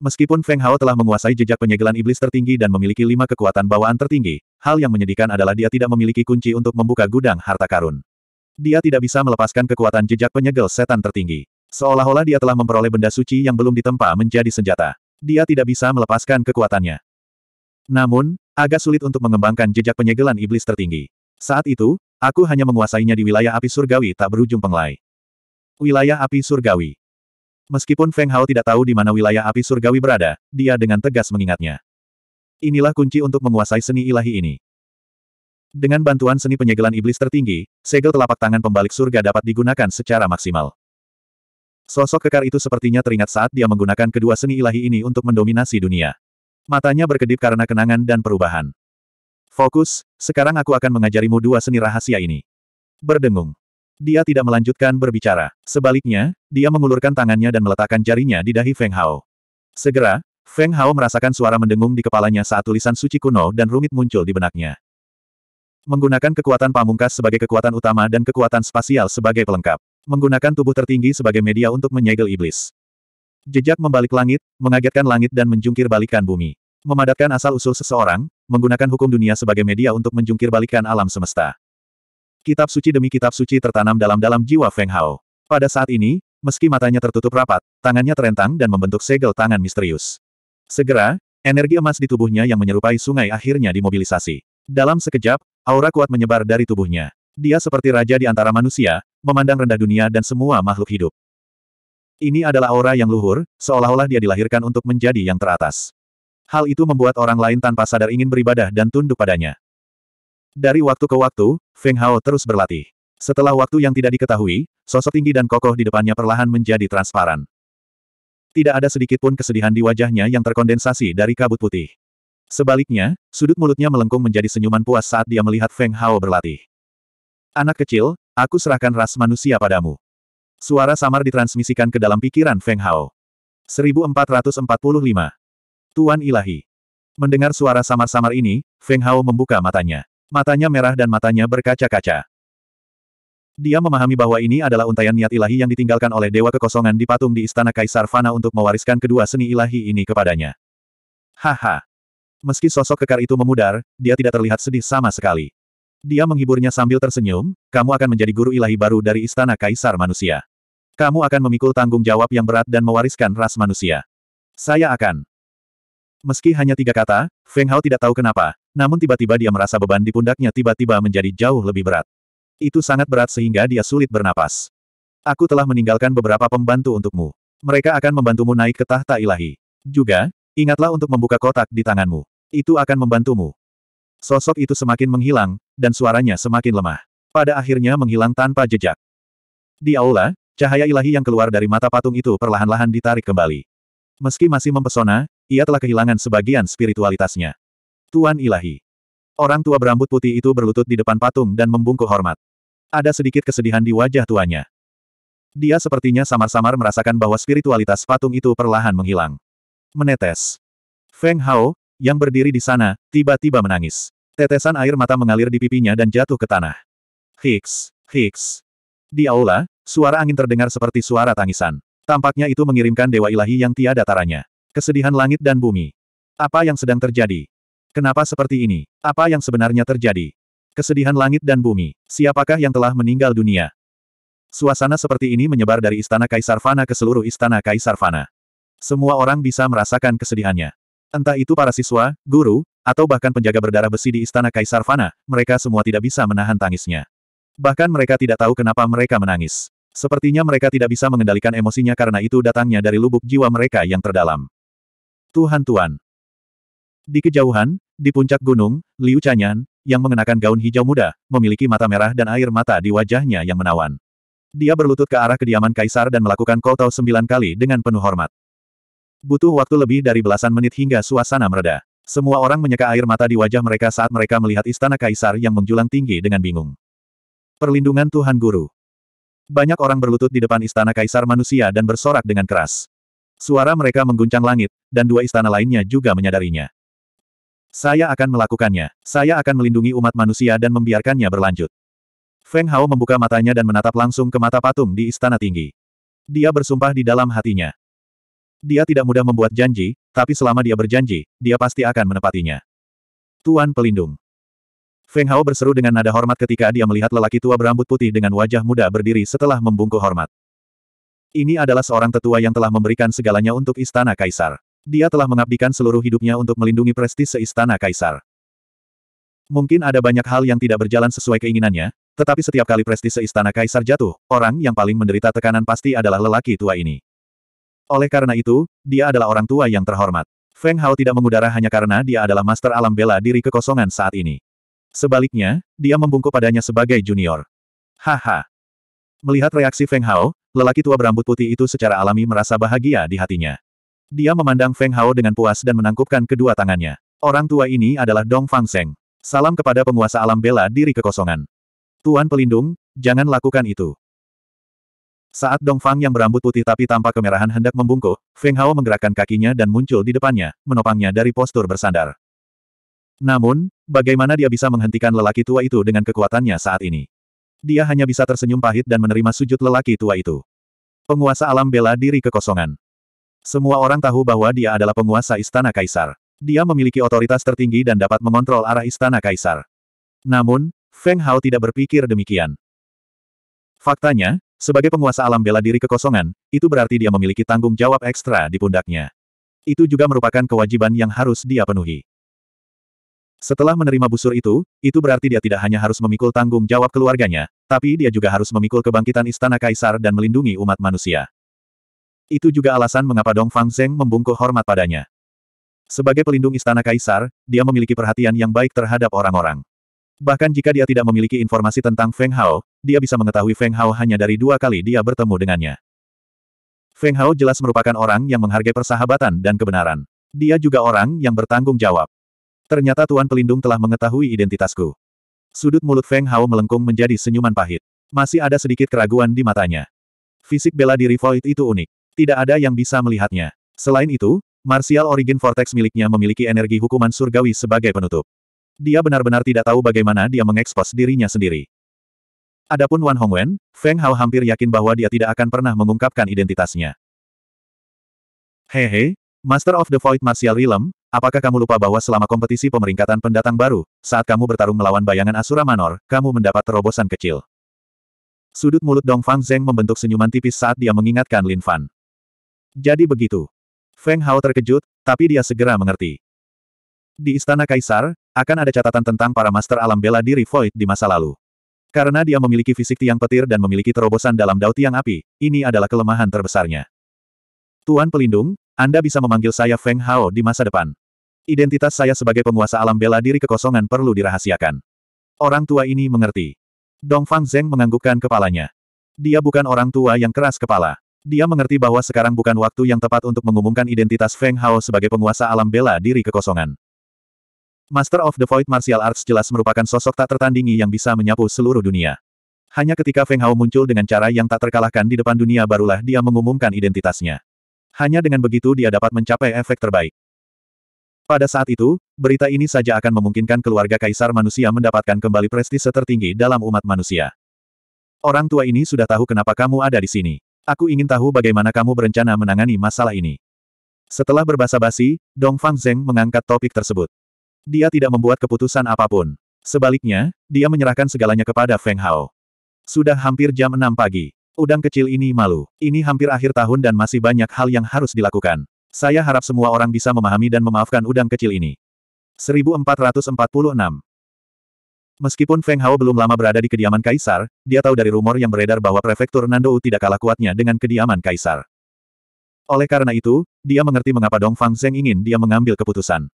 Meskipun Feng Hao telah menguasai jejak penyegelan iblis tertinggi dan memiliki lima kekuatan bawaan tertinggi, hal yang menyedihkan adalah dia tidak memiliki kunci untuk membuka gudang harta karun. Dia tidak bisa melepaskan kekuatan jejak penyegel setan tertinggi. Seolah-olah dia telah memperoleh benda suci yang belum ditempa menjadi senjata. Dia tidak bisa melepaskan kekuatannya. Namun, agak sulit untuk mengembangkan jejak penyegelan iblis tertinggi. Saat itu, aku hanya menguasainya di wilayah api surgawi tak berujung penglai. Wilayah api surgawi. Meskipun Feng Hao tidak tahu di mana wilayah api surgawi berada, dia dengan tegas mengingatnya. Inilah kunci untuk menguasai seni ilahi ini. Dengan bantuan seni penyegelan iblis tertinggi, segel telapak tangan pembalik surga dapat digunakan secara maksimal. Sosok kekar itu sepertinya teringat saat dia menggunakan kedua seni ilahi ini untuk mendominasi dunia. Matanya berkedip karena kenangan dan perubahan. Fokus, sekarang aku akan mengajarimu dua seni rahasia ini. Berdengung dia tidak melanjutkan berbicara. Sebaliknya, dia mengulurkan tangannya dan meletakkan jarinya di dahi Feng Hao. Segera, Feng Hao merasakan suara mendengung di kepalanya saat tulisan suci kuno dan rumit muncul di benaknya. Menggunakan kekuatan pamungkas sebagai kekuatan utama dan kekuatan spasial sebagai pelengkap. Menggunakan tubuh tertinggi sebagai media untuk menyegel iblis. Jejak membalik langit, mengagetkan langit dan menjungkir balikan bumi. Memadatkan asal-usul seseorang, menggunakan hukum dunia sebagai media untuk menjungkir balikan alam semesta. Kitab suci demi kitab suci tertanam dalam-dalam jiwa Feng Hao. Pada saat ini, meski matanya tertutup rapat, tangannya terentang dan membentuk segel tangan misterius. Segera, energi emas di tubuhnya yang menyerupai sungai akhirnya dimobilisasi. Dalam sekejap, aura kuat menyebar dari tubuhnya. Dia seperti raja di antara manusia, memandang rendah dunia dan semua makhluk hidup. Ini adalah aura yang luhur, seolah-olah dia dilahirkan untuk menjadi yang teratas. Hal itu membuat orang lain tanpa sadar ingin beribadah dan tunduk padanya. Dari waktu ke waktu, Feng Hao terus berlatih. Setelah waktu yang tidak diketahui, sosok tinggi dan kokoh di depannya perlahan menjadi transparan. Tidak ada sedikit pun kesedihan di wajahnya yang terkondensasi dari kabut putih. Sebaliknya, sudut mulutnya melengkung menjadi senyuman puas saat dia melihat Feng Hao berlatih. Anak kecil, aku serahkan ras manusia padamu. Suara samar ditransmisikan ke dalam pikiran Feng Hao. 1445. Tuan Ilahi. Mendengar suara samar-samar ini, Feng Hao membuka matanya matanya merah dan matanya berkaca-kaca. Dia memahami bahwa ini adalah untayan niat ilahi yang ditinggalkan oleh dewa kekosongan di patung di istana Kaisar Fana untuk mewariskan kedua seni ilahi ini kepadanya. Haha. Meski sosok kekar itu memudar, dia tidak terlihat sedih sama sekali. Dia menghiburnya sambil tersenyum, kamu akan menjadi guru ilahi baru dari istana Kaisar Manusia. Kamu akan memikul tanggung jawab yang berat dan mewariskan ras manusia. Saya akan. Meski hanya tiga kata, Feng Hao tidak tahu kenapa, namun tiba-tiba dia merasa beban di pundaknya tiba-tiba menjadi jauh lebih berat. Itu sangat berat sehingga dia sulit bernapas. Aku telah meninggalkan beberapa pembantu untukmu. Mereka akan membantumu naik ke tahta ilahi. Juga, ingatlah untuk membuka kotak di tanganmu. Itu akan membantumu. Sosok itu semakin menghilang, dan suaranya semakin lemah. Pada akhirnya menghilang tanpa jejak. Di aula, cahaya ilahi yang keluar dari mata patung itu perlahan-lahan ditarik kembali. Meski masih mempesona, ia telah kehilangan sebagian spiritualitasnya. Tuan Ilahi. Orang tua berambut putih itu berlutut di depan patung dan membungkuk hormat. Ada sedikit kesedihan di wajah tuanya. Dia sepertinya samar-samar merasakan bahwa spiritualitas patung itu perlahan menghilang. Menetes. Feng Hao, yang berdiri di sana, tiba-tiba menangis. Tetesan air mata mengalir di pipinya dan jatuh ke tanah. Hicks, Hicks. Di aula, suara angin terdengar seperti suara tangisan. Tampaknya itu mengirimkan dewa ilahi yang tiada taranya. Kesedihan langit dan bumi. Apa yang sedang terjadi? Kenapa seperti ini? Apa yang sebenarnya terjadi? Kesedihan langit dan bumi. Siapakah yang telah meninggal dunia? Suasana seperti ini menyebar dari istana Kaisar Fana ke seluruh istana Kaisar Fana. Semua orang bisa merasakan kesedihannya. Entah itu para siswa, guru, atau bahkan penjaga berdarah besi di istana Kaisar Fana, mereka semua tidak bisa menahan tangisnya. Bahkan mereka tidak tahu kenapa mereka menangis. Sepertinya mereka tidak bisa mengendalikan emosinya karena itu datangnya dari lubuk jiwa mereka yang terdalam. Tuhan Tuhan, di kejauhan, di puncak gunung, Liu Chanyan, yang mengenakan gaun hijau muda, memiliki mata merah dan air mata di wajahnya yang menawan. Dia berlutut ke arah kediaman kaisar dan melakukan kotau sembilan kali dengan penuh hormat. Butuh waktu lebih dari belasan menit hingga suasana mereda. Semua orang menyeka air mata di wajah mereka saat mereka melihat istana kaisar yang menjulang tinggi dengan bingung. Perlindungan Tuhan Guru Banyak orang berlutut di depan istana kaisar manusia dan bersorak dengan keras. Suara mereka mengguncang langit, dan dua istana lainnya juga menyadarinya. Saya akan melakukannya. Saya akan melindungi umat manusia dan membiarkannya berlanjut. Feng Hao membuka matanya dan menatap langsung ke mata patung di istana tinggi. Dia bersumpah di dalam hatinya. Dia tidak mudah membuat janji, tapi selama dia berjanji, dia pasti akan menepatinya. Tuan Pelindung. Feng Hao berseru dengan nada hormat ketika dia melihat lelaki tua berambut putih dengan wajah muda berdiri setelah membungkuk hormat. Ini adalah seorang tetua yang telah memberikan segalanya untuk istana kaisar. Dia telah mengabdikan seluruh hidupnya untuk melindungi prestise istana kaisar. Mungkin ada banyak hal yang tidak berjalan sesuai keinginannya, tetapi setiap kali prestise istana kaisar jatuh, orang yang paling menderita tekanan pasti adalah lelaki tua ini. Oleh karena itu, dia adalah orang tua yang terhormat. Feng Hao tidak mengudara hanya karena dia adalah master alam bela diri kekosongan saat ini. Sebaliknya, dia membungkuk padanya sebagai junior. Haha. Melihat reaksi Feng Hao, lelaki tua berambut putih itu secara alami merasa bahagia di hatinya. Dia memandang Feng Hao dengan puas dan menangkupkan kedua tangannya. Orang tua ini adalah Dong Fang Seng. Salam kepada penguasa alam bela diri kekosongan. Tuan pelindung, jangan lakukan itu. Saat Dong Fang yang berambut putih tapi tanpa kemerahan hendak membungkuk, Feng Hao menggerakkan kakinya dan muncul di depannya, menopangnya dari postur bersandar. Namun, bagaimana dia bisa menghentikan lelaki tua itu dengan kekuatannya saat ini? Dia hanya bisa tersenyum pahit dan menerima sujud lelaki tua itu. Penguasa alam bela diri kekosongan. Semua orang tahu bahwa dia adalah penguasa istana kaisar. Dia memiliki otoritas tertinggi dan dapat mengontrol arah istana kaisar. Namun, Feng Hao tidak berpikir demikian. Faktanya, sebagai penguasa alam bela diri kekosongan, itu berarti dia memiliki tanggung jawab ekstra di pundaknya. Itu juga merupakan kewajiban yang harus dia penuhi. Setelah menerima busur itu, itu berarti dia tidak hanya harus memikul tanggung jawab keluarganya, tapi dia juga harus memikul kebangkitan istana kaisar dan melindungi umat manusia. Itu juga alasan mengapa Dong Fang Zeng membungkuk hormat padanya. Sebagai pelindung istana kaisar, dia memiliki perhatian yang baik terhadap orang-orang. Bahkan jika dia tidak memiliki informasi tentang Feng Hao, dia bisa mengetahui Feng Hao hanya dari dua kali dia bertemu dengannya. Feng Hao jelas merupakan orang yang menghargai persahabatan dan kebenaran. Dia juga orang yang bertanggung jawab. Ternyata Tuan Pelindung telah mengetahui identitasku. Sudut mulut Feng Hao melengkung menjadi senyuman pahit. Masih ada sedikit keraguan di matanya. Fisik bela diri Void itu unik. Tidak ada yang bisa melihatnya. Selain itu, Martial Origin Vortex miliknya memiliki energi hukuman surgawi sebagai penutup. Dia benar-benar tidak tahu bagaimana dia mengekspos dirinya sendiri. Adapun Wan Hongwen, Feng Hao hampir yakin bahwa dia tidak akan pernah mengungkapkan identitasnya. Hehe, Master of the Void Martial Realm, apakah kamu lupa bahwa selama kompetisi pemeringkatan pendatang baru, saat kamu bertarung melawan bayangan Asura Manor, kamu mendapat terobosan kecil. Sudut mulut Dong Fang Zeng membentuk senyuman tipis saat dia mengingatkan Lin Fan. Jadi begitu. Feng Hao terkejut, tapi dia segera mengerti. Di Istana Kaisar, akan ada catatan tentang para master alam bela diri Void di masa lalu. Karena dia memiliki fisik tiang petir dan memiliki terobosan dalam daun tiang api, ini adalah kelemahan terbesarnya. Tuan Pelindung, Anda bisa memanggil saya Feng Hao di masa depan. Identitas saya sebagai penguasa alam bela diri kekosongan perlu dirahasiakan. Orang tua ini mengerti. Dong Fang Zeng menganggukkan kepalanya. Dia bukan orang tua yang keras kepala. Dia mengerti bahwa sekarang bukan waktu yang tepat untuk mengumumkan identitas Feng Hao sebagai penguasa alam bela diri kekosongan. Master of the Void Martial Arts jelas merupakan sosok tak tertandingi yang bisa menyapu seluruh dunia. Hanya ketika Feng Hao muncul dengan cara yang tak terkalahkan di depan dunia barulah dia mengumumkan identitasnya. Hanya dengan begitu dia dapat mencapai efek terbaik. Pada saat itu, berita ini saja akan memungkinkan keluarga kaisar manusia mendapatkan kembali prestise tertinggi dalam umat manusia. Orang tua ini sudah tahu kenapa kamu ada di sini. Aku ingin tahu bagaimana kamu berencana menangani masalah ini. Setelah berbahasa basi, Dong Fang Zeng mengangkat topik tersebut. Dia tidak membuat keputusan apapun. Sebaliknya, dia menyerahkan segalanya kepada Feng Hao. Sudah hampir jam 6 pagi. Udang kecil ini malu. Ini hampir akhir tahun dan masih banyak hal yang harus dilakukan. Saya harap semua orang bisa memahami dan memaafkan udang kecil ini. 1446 Meskipun Feng Hao belum lama berada di kediaman Kaisar, dia tahu dari rumor yang beredar bahwa Prefektur Nandou tidak kalah kuatnya dengan kediaman Kaisar. Oleh karena itu, dia mengerti mengapa Dong Fang Zeng ingin dia mengambil keputusan.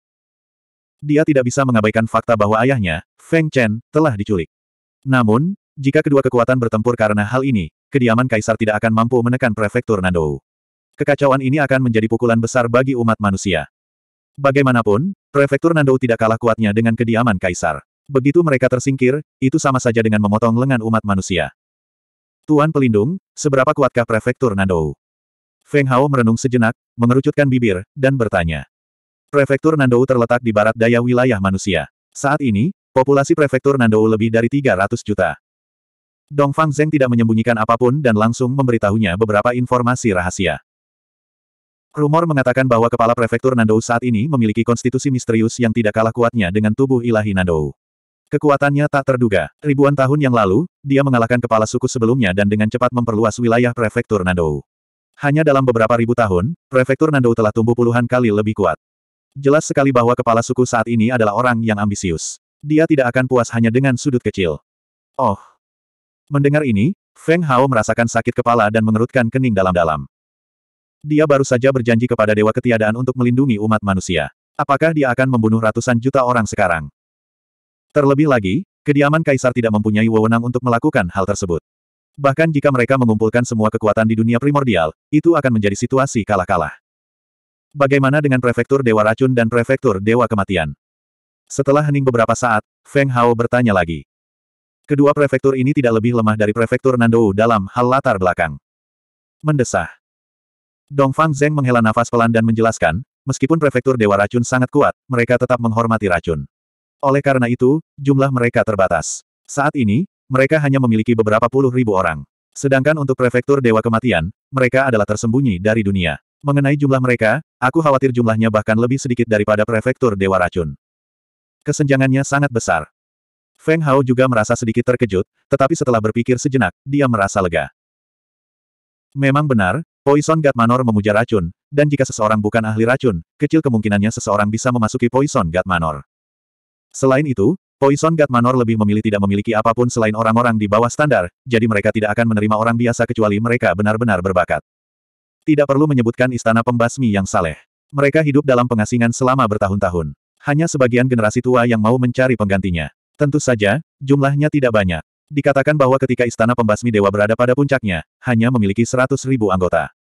Dia tidak bisa mengabaikan fakta bahwa ayahnya, Feng Chen, telah diculik. Namun, jika kedua kekuatan bertempur karena hal ini, kediaman Kaisar tidak akan mampu menekan Prefektur Nandou. Kekacauan ini akan menjadi pukulan besar bagi umat manusia. Bagaimanapun, Prefektur Nandou tidak kalah kuatnya dengan kediaman Kaisar. Begitu mereka tersingkir, itu sama saja dengan memotong lengan umat manusia. Tuan Pelindung, seberapa kuatkah Prefektur Nandou? Feng Hao merenung sejenak, mengerucutkan bibir, dan bertanya. Prefektur Nandou terletak di barat daya wilayah manusia. Saat ini, populasi Prefektur Nandou lebih dari 300 juta. Fang Zeng tidak menyembunyikan apapun dan langsung memberitahunya beberapa informasi rahasia. Rumor mengatakan bahwa kepala prefektur Nandou saat ini memiliki konstitusi misterius yang tidak kalah kuatnya dengan tubuh ilahi Nandou. Kekuatannya tak terduga. Ribuan tahun yang lalu, dia mengalahkan kepala suku sebelumnya dan dengan cepat memperluas wilayah prefektur Nandou. Hanya dalam beberapa ribu tahun, prefektur Nandou telah tumbuh puluhan kali lebih kuat. Jelas sekali bahwa kepala suku saat ini adalah orang yang ambisius. Dia tidak akan puas hanya dengan sudut kecil. Oh. Mendengar ini, Feng Hao merasakan sakit kepala dan mengerutkan kening dalam-dalam. Dia baru saja berjanji kepada Dewa Ketiadaan untuk melindungi umat manusia. Apakah dia akan membunuh ratusan juta orang sekarang? Terlebih lagi, kediaman kaisar tidak mempunyai wewenang untuk melakukan hal tersebut. Bahkan jika mereka mengumpulkan semua kekuatan di dunia primordial, itu akan menjadi situasi kalah-kalah. Bagaimana dengan prefektur Dewa Racun dan prefektur Dewa Kematian? Setelah hening beberapa saat, Feng Hao bertanya lagi. Kedua prefektur ini tidak lebih lemah dari prefektur Nandou dalam hal latar belakang. Mendesah. Dong Fang Zeng menghela nafas pelan dan menjelaskan, meskipun prefektur Dewa Racun sangat kuat, mereka tetap menghormati racun. Oleh karena itu, jumlah mereka terbatas. Saat ini, mereka hanya memiliki beberapa puluh ribu orang. Sedangkan untuk prefektur Dewa Kematian, mereka adalah tersembunyi dari dunia. Mengenai jumlah mereka, aku khawatir jumlahnya bahkan lebih sedikit daripada prefektur Dewa Racun. Kesenjangannya sangat besar. Feng Hao juga merasa sedikit terkejut, tetapi setelah berpikir sejenak, dia merasa lega. Memang benar, Poison God Manor memuja racun, dan jika seseorang bukan ahli racun, kecil kemungkinannya seseorang bisa memasuki Poison God Manor. Selain itu, Poison God Manor lebih memilih tidak memiliki apapun selain orang-orang di bawah standar, jadi mereka tidak akan menerima orang biasa kecuali mereka benar-benar berbakat. Tidak perlu menyebutkan istana pembasmi yang saleh. Mereka hidup dalam pengasingan selama bertahun-tahun. Hanya sebagian generasi tua yang mau mencari penggantinya. Tentu saja, jumlahnya tidak banyak. Dikatakan bahwa ketika istana pembasmi dewa berada pada puncaknya, hanya memiliki 100 ribu anggota.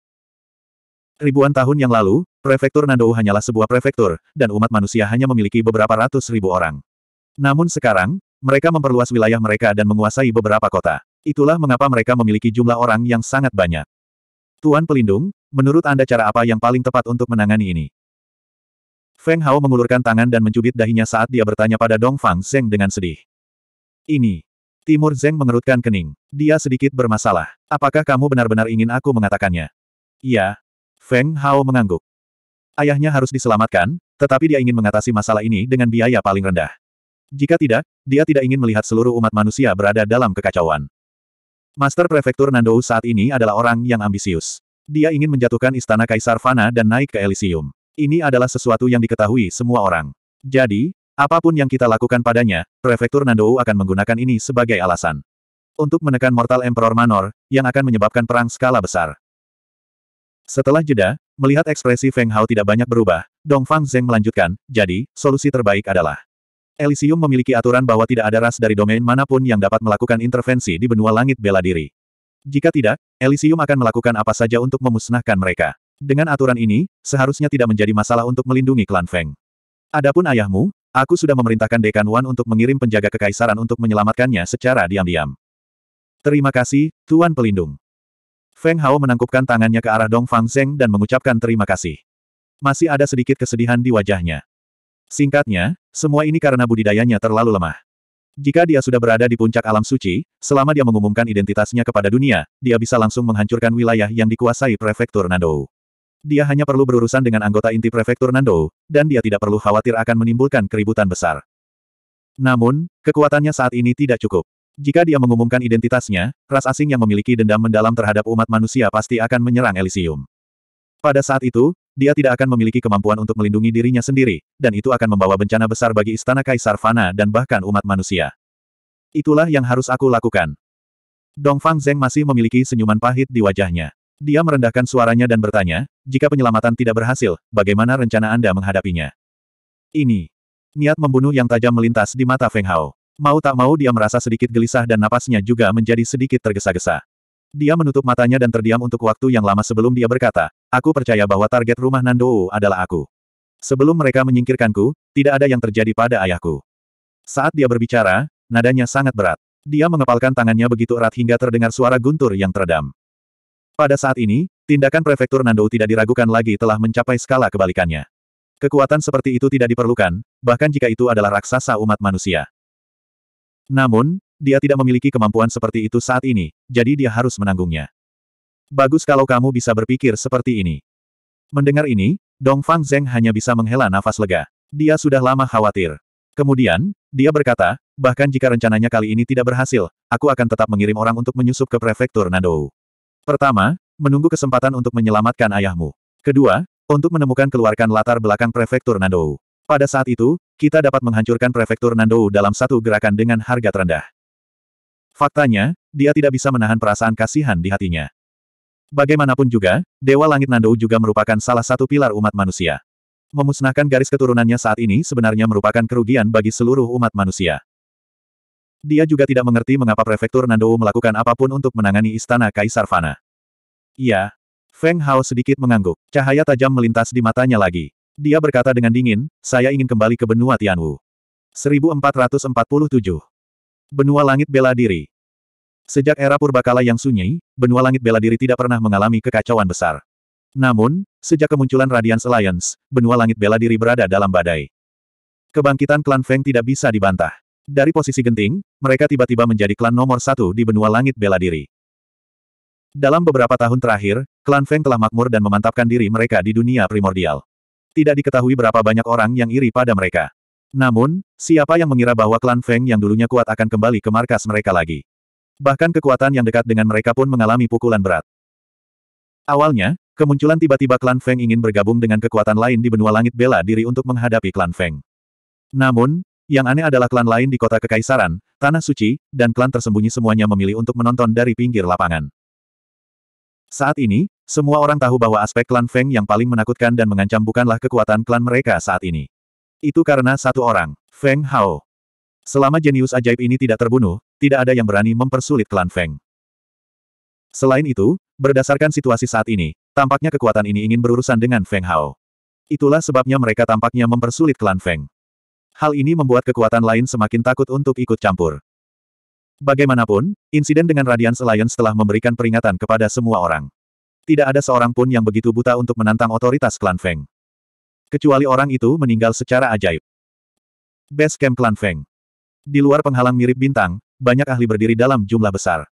Ribuan tahun yang lalu, prefektur Nandou hanyalah sebuah prefektur, dan umat manusia hanya memiliki beberapa ratus ribu orang. Namun sekarang, mereka memperluas wilayah mereka dan menguasai beberapa kota. Itulah mengapa mereka memiliki jumlah orang yang sangat banyak. Tuan Pelindung, menurut Anda cara apa yang paling tepat untuk menangani ini? Feng Hao mengulurkan tangan dan mencubit dahinya saat dia bertanya pada Dong Fang Zeng dengan sedih. Ini. Timur Zeng mengerutkan kening. Dia sedikit bermasalah. Apakah kamu benar-benar ingin aku mengatakannya? Iya. Feng Hao mengangguk. Ayahnya harus diselamatkan, tetapi dia ingin mengatasi masalah ini dengan biaya paling rendah. Jika tidak, dia tidak ingin melihat seluruh umat manusia berada dalam kekacauan. Master Prefektur Nandou saat ini adalah orang yang ambisius. Dia ingin menjatuhkan istana Kaisar Fana dan naik ke Elysium. Ini adalah sesuatu yang diketahui semua orang. Jadi, apapun yang kita lakukan padanya, Prefektur Nandou akan menggunakan ini sebagai alasan. Untuk menekan Mortal Emperor Manor, yang akan menyebabkan perang skala besar. Setelah jeda, melihat ekspresi Feng Hao tidak banyak berubah, Dong Fang Zeng melanjutkan, jadi, solusi terbaik adalah Elysium memiliki aturan bahwa tidak ada ras dari domain manapun yang dapat melakukan intervensi di benua langit bela diri. Jika tidak, Elysium akan melakukan apa saja untuk memusnahkan mereka. Dengan aturan ini, seharusnya tidak menjadi masalah untuk melindungi klan Feng. Adapun ayahmu, aku sudah memerintahkan Dekan Wan untuk mengirim penjaga kekaisaran untuk menyelamatkannya secara diam-diam. Terima kasih, Tuan Pelindung. Feng Hao menangkupkan tangannya ke arah Dong Fang Zeng dan mengucapkan terima kasih. Masih ada sedikit kesedihan di wajahnya. Singkatnya, semua ini karena budidayanya terlalu lemah. Jika dia sudah berada di puncak alam suci, selama dia mengumumkan identitasnya kepada dunia, dia bisa langsung menghancurkan wilayah yang dikuasai Prefektur Nando. Dia hanya perlu berurusan dengan anggota inti Prefektur Nando, dan dia tidak perlu khawatir akan menimbulkan keributan besar. Namun, kekuatannya saat ini tidak cukup. Jika dia mengumumkan identitasnya, ras asing yang memiliki dendam mendalam terhadap umat manusia pasti akan menyerang Elysium. Pada saat itu, dia tidak akan memiliki kemampuan untuk melindungi dirinya sendiri, dan itu akan membawa bencana besar bagi istana Kaisar Fana dan bahkan umat manusia. Itulah yang harus aku lakukan. Dongfang Zeng masih memiliki senyuman pahit di wajahnya. Dia merendahkan suaranya dan bertanya, jika penyelamatan tidak berhasil, bagaimana rencana Anda menghadapinya? Ini. Niat membunuh yang tajam melintas di mata Feng Hao. Mau tak mau dia merasa sedikit gelisah dan napasnya juga menjadi sedikit tergesa-gesa. Dia menutup matanya dan terdiam untuk waktu yang lama sebelum dia berkata, Aku percaya bahwa target rumah Nandou adalah aku. Sebelum mereka menyingkirkanku, tidak ada yang terjadi pada ayahku. Saat dia berbicara, nadanya sangat berat. Dia mengepalkan tangannya begitu erat hingga terdengar suara guntur yang teredam. Pada saat ini, tindakan prefektur Nandou tidak diragukan lagi telah mencapai skala kebalikannya. Kekuatan seperti itu tidak diperlukan, bahkan jika itu adalah raksasa umat manusia. Namun, dia tidak memiliki kemampuan seperti itu saat ini, jadi dia harus menanggungnya. Bagus kalau kamu bisa berpikir seperti ini. Mendengar ini, Dong Fang Zeng hanya bisa menghela nafas lega. Dia sudah lama khawatir. Kemudian, dia berkata, bahkan jika rencananya kali ini tidak berhasil, aku akan tetap mengirim orang untuk menyusup ke prefektur Nandou. Pertama, menunggu kesempatan untuk menyelamatkan ayahmu. Kedua, untuk menemukan keluarkan latar belakang prefektur Nandou. Pada saat itu, kita dapat menghancurkan prefektur Nandou dalam satu gerakan dengan harga terendah. Faktanya, dia tidak bisa menahan perasaan kasihan di hatinya. Bagaimanapun juga, Dewa Langit Nando juga merupakan salah satu pilar umat manusia. Memusnahkan garis keturunannya saat ini sebenarnya merupakan kerugian bagi seluruh umat manusia. Dia juga tidak mengerti mengapa Prefektur Nando melakukan apapun untuk menangani Istana Kaisar Fana. Ya, Feng Hao sedikit mengangguk. Cahaya tajam melintas di matanya lagi. Dia berkata dengan dingin, saya ingin kembali ke benua Tianwu. 1447. Benua Langit Bela Diri. Sejak era purbakala yang sunyi, benua langit bela diri tidak pernah mengalami kekacauan besar. Namun, sejak kemunculan Radiance Alliance, benua langit bela diri berada dalam badai. Kebangkitan klan Feng tidak bisa dibantah. Dari posisi genting, mereka tiba-tiba menjadi klan nomor satu di benua langit bela diri. Dalam beberapa tahun terakhir, klan Feng telah makmur dan memantapkan diri mereka di dunia primordial. Tidak diketahui berapa banyak orang yang iri pada mereka. Namun, siapa yang mengira bahwa klan Feng yang dulunya kuat akan kembali ke markas mereka lagi? Bahkan kekuatan yang dekat dengan mereka pun mengalami pukulan berat. Awalnya, kemunculan tiba-tiba klan Feng ingin bergabung dengan kekuatan lain di benua langit bela diri untuk menghadapi klan Feng. Namun, yang aneh adalah klan lain di kota Kekaisaran, Tanah Suci, dan klan tersembunyi semuanya memilih untuk menonton dari pinggir lapangan. Saat ini, semua orang tahu bahwa aspek klan Feng yang paling menakutkan dan mengancam bukanlah kekuatan klan mereka saat ini. Itu karena satu orang, Feng Hao. Selama jenius ajaib ini tidak terbunuh, tidak ada yang berani mempersulit klan Feng. Selain itu, berdasarkan situasi saat ini, tampaknya kekuatan ini ingin berurusan dengan Feng Hao. Itulah sebabnya mereka tampaknya mempersulit klan Feng. Hal ini membuat kekuatan lain semakin takut untuk ikut campur. Bagaimanapun, insiden dengan Radiance Alliance telah memberikan peringatan kepada semua orang. Tidak ada seorang pun yang begitu buta untuk menantang otoritas klan Feng. Kecuali orang itu meninggal secara ajaib. Base Camp Klan Feng. Di luar penghalang mirip bintang, banyak ahli berdiri dalam jumlah besar.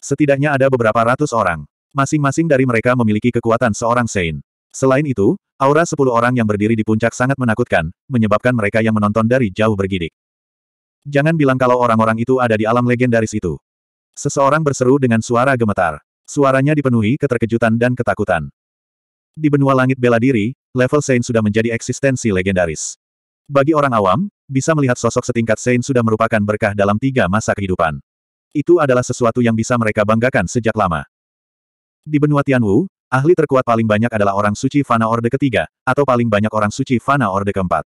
Setidaknya ada beberapa ratus orang. Masing-masing dari mereka memiliki kekuatan seorang Sein. Selain itu, aura sepuluh orang yang berdiri di puncak sangat menakutkan, menyebabkan mereka yang menonton dari jauh bergidik. Jangan bilang kalau orang-orang itu ada di alam legendaris itu. Seseorang berseru dengan suara gemetar. Suaranya dipenuhi keterkejutan dan ketakutan. Di benua langit bela diri, level Sein sudah menjadi eksistensi legendaris. Bagi orang awam, bisa melihat sosok setingkat Sein sudah merupakan berkah dalam tiga masa kehidupan. Itu adalah sesuatu yang bisa mereka banggakan sejak lama. Di benua Tianwu, ahli terkuat paling banyak adalah orang suci Fana Orde ketiga, atau paling banyak orang suci Fana Orde keempat.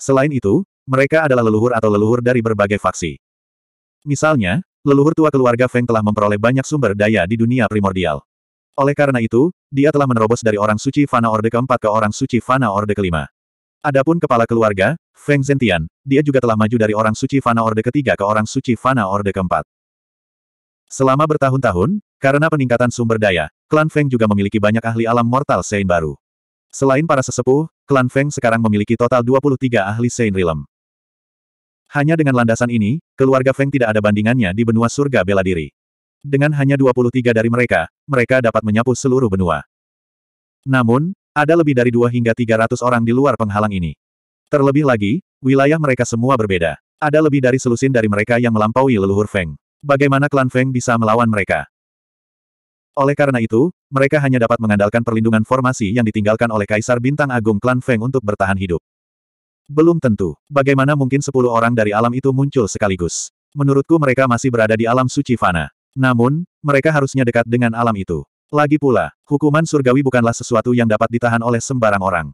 Selain itu, mereka adalah leluhur atau leluhur dari berbagai faksi. Misalnya, leluhur tua keluarga Feng telah memperoleh banyak sumber daya di dunia primordial. Oleh karena itu, dia telah menerobos dari orang suci Fana Orde keempat ke orang suci Fana Orde kelima. Adapun kepala keluarga, Feng Zentian, dia juga telah maju dari orang suci Fana Orde ketiga ke orang suci Fana Orde keempat. Selama bertahun-tahun, karena peningkatan sumber daya, klan Feng juga memiliki banyak ahli alam mortal Sein baru. Selain para sesepuh, klan Feng sekarang memiliki total 23 ahli Sein Realm. Hanya dengan landasan ini, keluarga Feng tidak ada bandingannya di benua surga bela diri. Dengan hanya 23 dari mereka, mereka dapat menyapu seluruh benua. Namun, ada lebih dari 2 hingga 300 orang di luar penghalang ini. Terlebih lagi, wilayah mereka semua berbeda. Ada lebih dari selusin dari mereka yang melampaui leluhur Feng. Bagaimana klan Feng bisa melawan mereka? Oleh karena itu, mereka hanya dapat mengandalkan perlindungan formasi yang ditinggalkan oleh Kaisar Bintang Agung Klan Feng untuk bertahan hidup. Belum tentu, bagaimana mungkin sepuluh orang dari alam itu muncul sekaligus. Menurutku mereka masih berada di alam suci Fana. Namun, mereka harusnya dekat dengan alam itu. Lagi pula, hukuman surgawi bukanlah sesuatu yang dapat ditahan oleh sembarang orang.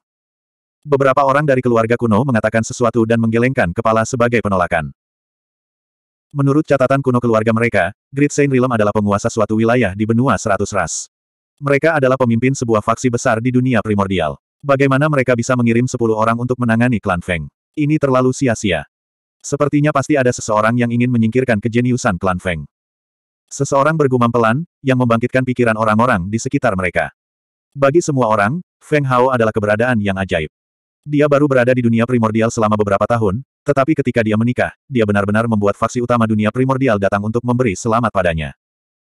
Beberapa orang dari keluarga kuno mengatakan sesuatu dan menggelengkan kepala sebagai penolakan. Menurut catatan kuno keluarga mereka, Great Saint Realm adalah penguasa suatu wilayah di benua seratus ras. Mereka adalah pemimpin sebuah faksi besar di dunia primordial. Bagaimana mereka bisa mengirim sepuluh orang untuk menangani klan Feng? Ini terlalu sia-sia. Sepertinya pasti ada seseorang yang ingin menyingkirkan kejeniusan klan Feng. Seseorang bergumam pelan, yang membangkitkan pikiran orang-orang di sekitar mereka. Bagi semua orang, Feng Hao adalah keberadaan yang ajaib. Dia baru berada di dunia primordial selama beberapa tahun, tetapi ketika dia menikah, dia benar-benar membuat faksi utama dunia primordial datang untuk memberi selamat padanya.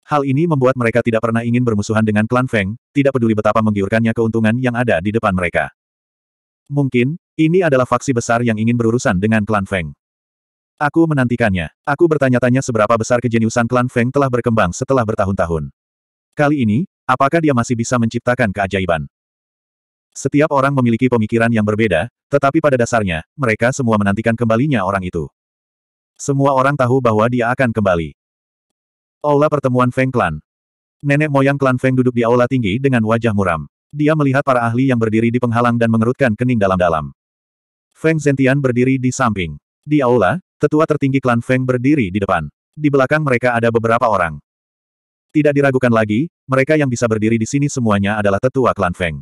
Hal ini membuat mereka tidak pernah ingin bermusuhan dengan klan Feng, tidak peduli betapa menggiurkannya keuntungan yang ada di depan mereka. Mungkin, ini adalah faksi besar yang ingin berurusan dengan klan Feng. Aku menantikannya. Aku bertanya-tanya seberapa besar kejeniusan klan Feng telah berkembang setelah bertahun-tahun. Kali ini, apakah dia masih bisa menciptakan keajaiban? Setiap orang memiliki pemikiran yang berbeda, tetapi pada dasarnya, mereka semua menantikan kembalinya orang itu. Semua orang tahu bahwa dia akan kembali. Aula pertemuan Feng Clan. Nenek moyang klan Feng duduk di aula tinggi dengan wajah muram. Dia melihat para ahli yang berdiri di penghalang dan mengerutkan kening dalam-dalam. Feng Zentian berdiri di samping. Di aula, tetua tertinggi klan Feng berdiri di depan. Di belakang mereka ada beberapa orang. Tidak diragukan lagi, mereka yang bisa berdiri di sini semuanya adalah tetua klan Feng.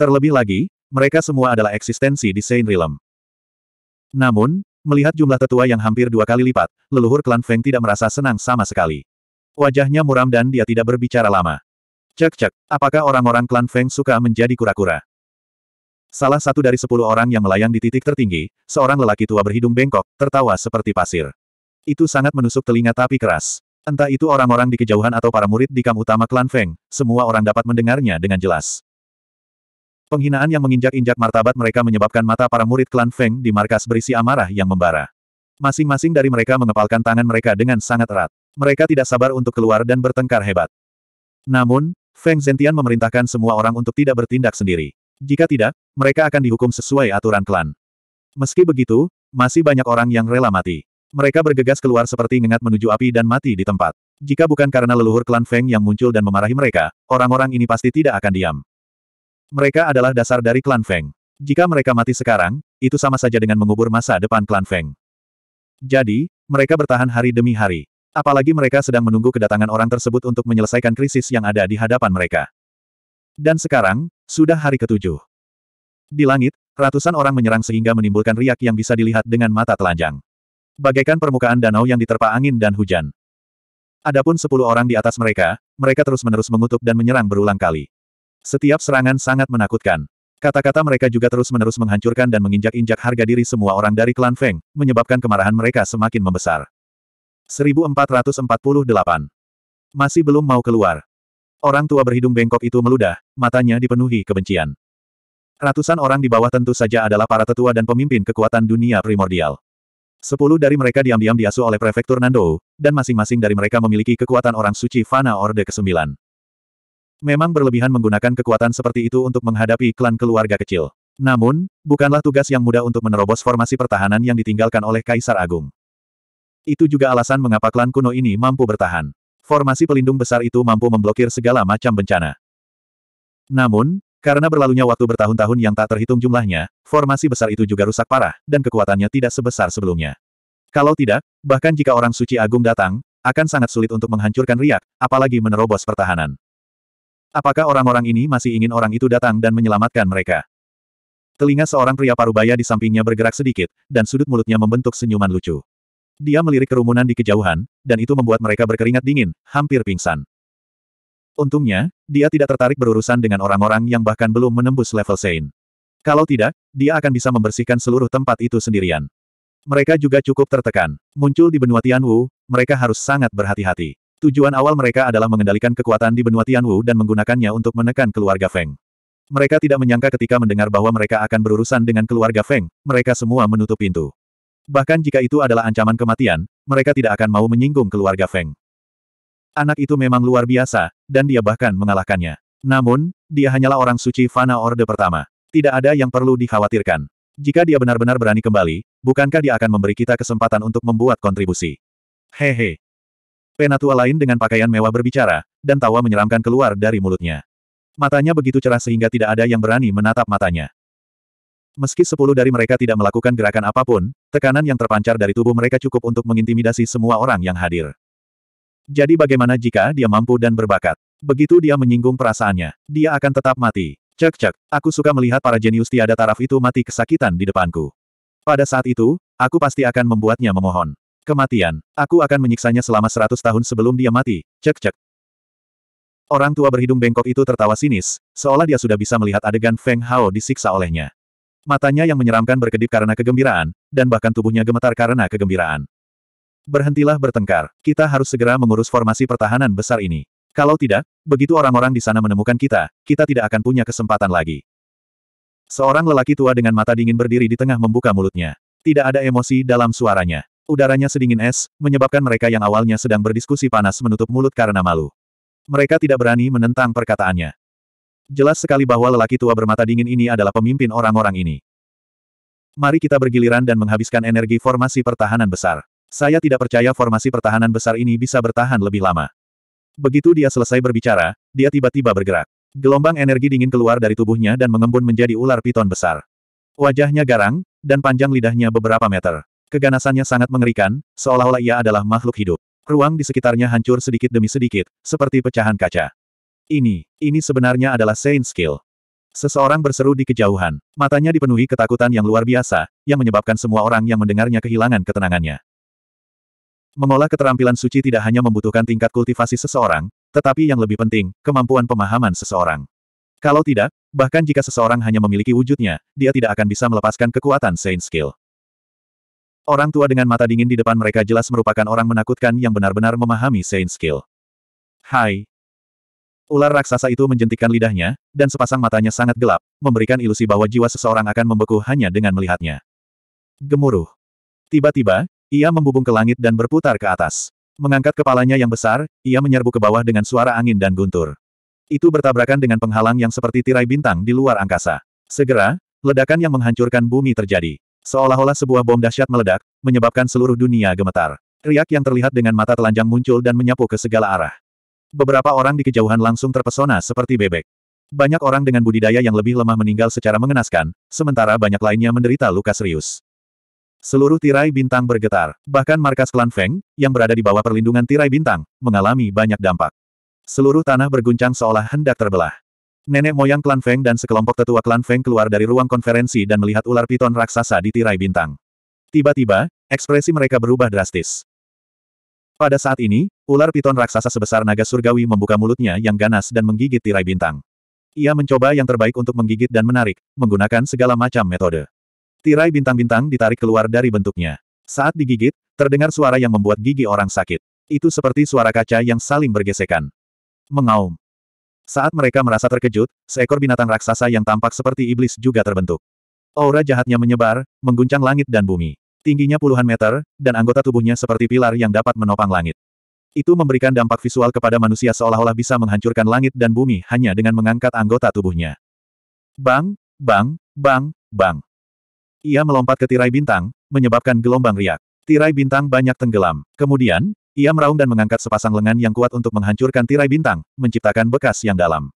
Terlebih lagi, mereka semua adalah eksistensi di Saint Realm. Namun, melihat jumlah tetua yang hampir dua kali lipat, leluhur klan Feng tidak merasa senang sama sekali. Wajahnya muram dan dia tidak berbicara lama. Cek-cek, apakah orang-orang klan Feng suka menjadi kura-kura? Salah satu dari sepuluh orang yang melayang di titik tertinggi, seorang lelaki tua berhidung bengkok, tertawa seperti pasir. Itu sangat menusuk telinga tapi keras. Entah itu orang-orang di kejauhan atau para murid di kam utama klan Feng, semua orang dapat mendengarnya dengan jelas. Penghinaan yang menginjak-injak martabat mereka menyebabkan mata para murid klan Feng di markas berisi amarah yang membara. Masing-masing dari mereka mengepalkan tangan mereka dengan sangat erat. Mereka tidak sabar untuk keluar dan bertengkar hebat. Namun, Feng Zentian memerintahkan semua orang untuk tidak bertindak sendiri. Jika tidak, mereka akan dihukum sesuai aturan klan. Meski begitu, masih banyak orang yang rela mati. Mereka bergegas keluar seperti ngengat menuju api dan mati di tempat. Jika bukan karena leluhur klan Feng yang muncul dan memarahi mereka, orang-orang ini pasti tidak akan diam. Mereka adalah dasar dari klan Feng. Jika mereka mati sekarang, itu sama saja dengan mengubur masa depan klan Feng. Jadi, mereka bertahan hari demi hari. Apalagi mereka sedang menunggu kedatangan orang tersebut untuk menyelesaikan krisis yang ada di hadapan mereka. Dan sekarang, sudah hari ketujuh. Di langit, ratusan orang menyerang sehingga menimbulkan riak yang bisa dilihat dengan mata telanjang. Bagaikan permukaan danau yang diterpa angin dan hujan. Adapun sepuluh orang di atas mereka, mereka terus-menerus mengutuk dan menyerang berulang kali. Setiap serangan sangat menakutkan. Kata-kata mereka juga terus-menerus menghancurkan dan menginjak-injak harga diri semua orang dari klan Feng, menyebabkan kemarahan mereka semakin membesar. 1448. Masih belum mau keluar. Orang tua berhidung bengkok itu meludah, matanya dipenuhi kebencian. Ratusan orang di bawah tentu saja adalah para tetua dan pemimpin kekuatan dunia primordial. Sepuluh dari mereka diam-diam diasuh oleh Prefektur Nando, dan masing-masing dari mereka memiliki kekuatan orang suci Fana Orde ke-9. Memang berlebihan menggunakan kekuatan seperti itu untuk menghadapi klan keluarga kecil. Namun, bukanlah tugas yang mudah untuk menerobos formasi pertahanan yang ditinggalkan oleh Kaisar Agung. Itu juga alasan mengapa klan kuno ini mampu bertahan. Formasi pelindung besar itu mampu memblokir segala macam bencana. Namun, karena berlalunya waktu bertahun-tahun yang tak terhitung jumlahnya, formasi besar itu juga rusak parah, dan kekuatannya tidak sebesar sebelumnya. Kalau tidak, bahkan jika orang suci agung datang, akan sangat sulit untuk menghancurkan riak, apalagi menerobos pertahanan. Apakah orang-orang ini masih ingin orang itu datang dan menyelamatkan mereka? Telinga seorang pria parubaya di sampingnya bergerak sedikit, dan sudut mulutnya membentuk senyuman lucu. Dia melirik kerumunan di kejauhan, dan itu membuat mereka berkeringat dingin, hampir pingsan. Untungnya, dia tidak tertarik berurusan dengan orang-orang yang bahkan belum menembus level Sein. Kalau tidak, dia akan bisa membersihkan seluruh tempat itu sendirian. Mereka juga cukup tertekan. Muncul di benua Tianwu, mereka harus sangat berhati-hati. Tujuan awal mereka adalah mengendalikan kekuatan di benua Tianwu dan menggunakannya untuk menekan keluarga Feng. Mereka tidak menyangka ketika mendengar bahwa mereka akan berurusan dengan keluarga Feng, mereka semua menutup pintu. Bahkan jika itu adalah ancaman kematian, mereka tidak akan mau menyinggung keluarga Feng. Anak itu memang luar biasa, dan dia bahkan mengalahkannya. Namun, dia hanyalah orang suci Fana Orde pertama. Tidak ada yang perlu dikhawatirkan. Jika dia benar-benar berani kembali, bukankah dia akan memberi kita kesempatan untuk membuat kontribusi? Hehe, Penatua lain dengan pakaian mewah berbicara, dan tawa menyeramkan keluar dari mulutnya. Matanya begitu cerah sehingga tidak ada yang berani menatap matanya. Meski sepuluh dari mereka tidak melakukan gerakan apapun, tekanan yang terpancar dari tubuh mereka cukup untuk mengintimidasi semua orang yang hadir. Jadi bagaimana jika dia mampu dan berbakat? Begitu dia menyinggung perasaannya, dia akan tetap mati. Cek cek, aku suka melihat para jenius tiada taraf itu mati kesakitan di depanku. Pada saat itu, aku pasti akan membuatnya memohon. Kematian. Aku akan menyiksanya selama seratus tahun sebelum dia mati. Cek cek. Orang tua berhidung bengkok itu tertawa sinis, seolah dia sudah bisa melihat adegan Feng Hao disiksa olehnya. Matanya yang menyeramkan berkedip karena kegembiraan, dan bahkan tubuhnya gemetar karena kegembiraan. Berhentilah bertengkar, kita harus segera mengurus formasi pertahanan besar ini. Kalau tidak, begitu orang-orang di sana menemukan kita, kita tidak akan punya kesempatan lagi. Seorang lelaki tua dengan mata dingin berdiri di tengah membuka mulutnya. Tidak ada emosi dalam suaranya. Udaranya sedingin es, menyebabkan mereka yang awalnya sedang berdiskusi panas menutup mulut karena malu. Mereka tidak berani menentang perkataannya. Jelas sekali bahwa lelaki tua bermata dingin ini adalah pemimpin orang-orang ini. Mari kita bergiliran dan menghabiskan energi formasi pertahanan besar. Saya tidak percaya formasi pertahanan besar ini bisa bertahan lebih lama. Begitu dia selesai berbicara, dia tiba-tiba bergerak. Gelombang energi dingin keluar dari tubuhnya dan mengembun menjadi ular piton besar. Wajahnya garang, dan panjang lidahnya beberapa meter. Keganasannya sangat mengerikan, seolah-olah ia adalah makhluk hidup. Ruang di sekitarnya hancur sedikit demi sedikit, seperti pecahan kaca. Ini, ini sebenarnya adalah Saint Skill. Seseorang berseru di kejauhan. Matanya dipenuhi ketakutan yang luar biasa, yang menyebabkan semua orang yang mendengarnya kehilangan ketenangannya. Mengolah keterampilan suci tidak hanya membutuhkan tingkat kultivasi seseorang, tetapi yang lebih penting, kemampuan pemahaman seseorang. Kalau tidak, bahkan jika seseorang hanya memiliki wujudnya, dia tidak akan bisa melepaskan kekuatan Saint Skill. Orang tua dengan mata dingin di depan mereka jelas merupakan orang menakutkan yang benar-benar memahami Saint Skill. Hai. Ular raksasa itu menjentikkan lidahnya, dan sepasang matanya sangat gelap, memberikan ilusi bahwa jiwa seseorang akan membeku hanya dengan melihatnya. Gemuruh. Tiba-tiba, ia membubung ke langit dan berputar ke atas. Mengangkat kepalanya yang besar, ia menyerbu ke bawah dengan suara angin dan guntur. Itu bertabrakan dengan penghalang yang seperti tirai bintang di luar angkasa. Segera, ledakan yang menghancurkan bumi terjadi. Seolah-olah sebuah bom dahsyat meledak, menyebabkan seluruh dunia gemetar. Riak yang terlihat dengan mata telanjang muncul dan menyapu ke segala arah. Beberapa orang di kejauhan langsung terpesona seperti bebek. Banyak orang dengan budidaya yang lebih lemah meninggal secara mengenaskan, sementara banyak lainnya menderita luka serius. Seluruh tirai bintang bergetar, bahkan markas klan Feng, yang berada di bawah perlindungan tirai bintang, mengalami banyak dampak. Seluruh tanah berguncang seolah hendak terbelah. Nenek moyang klan Feng dan sekelompok tetua klan Feng keluar dari ruang konferensi dan melihat ular piton raksasa di tirai bintang. Tiba-tiba, ekspresi mereka berubah drastis. Pada saat ini, ular piton raksasa sebesar naga surgawi membuka mulutnya yang ganas dan menggigit tirai bintang. Ia mencoba yang terbaik untuk menggigit dan menarik, menggunakan segala macam metode. Tirai bintang-bintang ditarik keluar dari bentuknya. Saat digigit, terdengar suara yang membuat gigi orang sakit. Itu seperti suara kaca yang saling bergesekan. Mengaum. Saat mereka merasa terkejut, seekor binatang raksasa yang tampak seperti iblis juga terbentuk. Aura jahatnya menyebar, mengguncang langit dan bumi. Tingginya puluhan meter, dan anggota tubuhnya seperti pilar yang dapat menopang langit. Itu memberikan dampak visual kepada manusia seolah-olah bisa menghancurkan langit dan bumi hanya dengan mengangkat anggota tubuhnya. Bang, bang, bang, bang. Ia melompat ke tirai bintang, menyebabkan gelombang riak. Tirai bintang banyak tenggelam. Kemudian, ia meraung dan mengangkat sepasang lengan yang kuat untuk menghancurkan tirai bintang, menciptakan bekas yang dalam.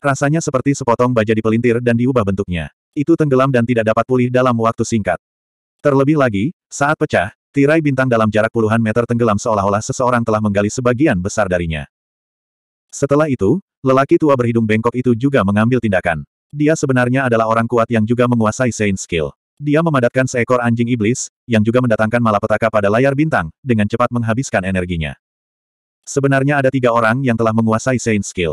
Rasanya seperti sepotong baja dipelintir dan diubah bentuknya. Itu tenggelam dan tidak dapat pulih dalam waktu singkat. Terlebih lagi, saat pecah, tirai bintang dalam jarak puluhan meter tenggelam seolah-olah seseorang telah menggali sebagian besar darinya. Setelah itu, lelaki tua berhidung bengkok itu juga mengambil tindakan. Dia sebenarnya adalah orang kuat yang juga menguasai Saint Skill. Dia memadatkan seekor anjing iblis, yang juga mendatangkan malapetaka pada layar bintang, dengan cepat menghabiskan energinya. Sebenarnya ada tiga orang yang telah menguasai Saint Skill.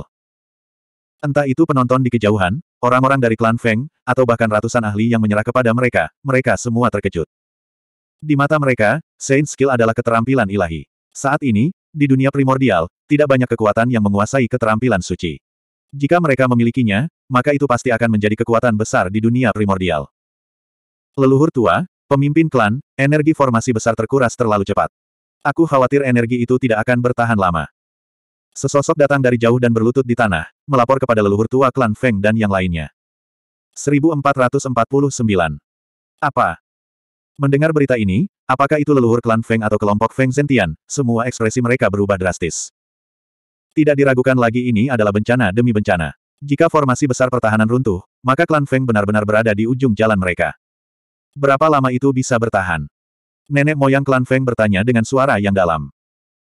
Entah itu penonton di kejauhan, orang-orang dari klan Feng, atau bahkan ratusan ahli yang menyerah kepada mereka, mereka semua terkejut. Di mata mereka, Saint Skill adalah keterampilan ilahi. Saat ini, di dunia primordial, tidak banyak kekuatan yang menguasai keterampilan suci. Jika mereka memilikinya, maka itu pasti akan menjadi kekuatan besar di dunia primordial. Leluhur tua, Pemimpin klan, energi formasi besar terkuras terlalu cepat. Aku khawatir energi itu tidak akan bertahan lama. Sesosok datang dari jauh dan berlutut di tanah, melapor kepada leluhur tua klan Feng dan yang lainnya. 1449. Apa? Mendengar berita ini, apakah itu leluhur klan Feng atau kelompok Feng Zentian, semua ekspresi mereka berubah drastis. Tidak diragukan lagi ini adalah bencana demi bencana. Jika formasi besar pertahanan runtuh, maka klan Feng benar-benar berada di ujung jalan mereka. Berapa lama itu bisa bertahan? Nenek moyang klan Feng bertanya dengan suara yang dalam.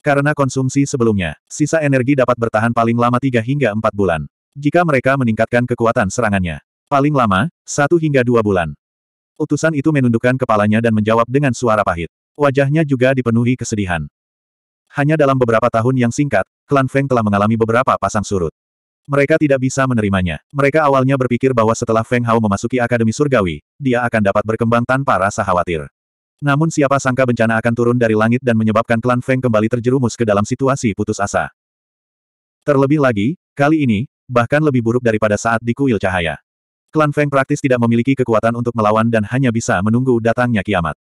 Karena konsumsi sebelumnya, sisa energi dapat bertahan paling lama 3 hingga 4 bulan. Jika mereka meningkatkan kekuatan serangannya. Paling lama, 1 hingga 2 bulan. Utusan itu menundukkan kepalanya dan menjawab dengan suara pahit. Wajahnya juga dipenuhi kesedihan. Hanya dalam beberapa tahun yang singkat, klan Feng telah mengalami beberapa pasang surut. Mereka tidak bisa menerimanya. Mereka awalnya berpikir bahwa setelah Feng Hao memasuki Akademi Surgawi, dia akan dapat berkembang tanpa rasa khawatir. Namun siapa sangka bencana akan turun dari langit dan menyebabkan klan Feng kembali terjerumus ke dalam situasi putus asa. Terlebih lagi, kali ini, bahkan lebih buruk daripada saat di kuil cahaya. Klan Feng praktis tidak memiliki kekuatan untuk melawan dan hanya bisa menunggu datangnya kiamat.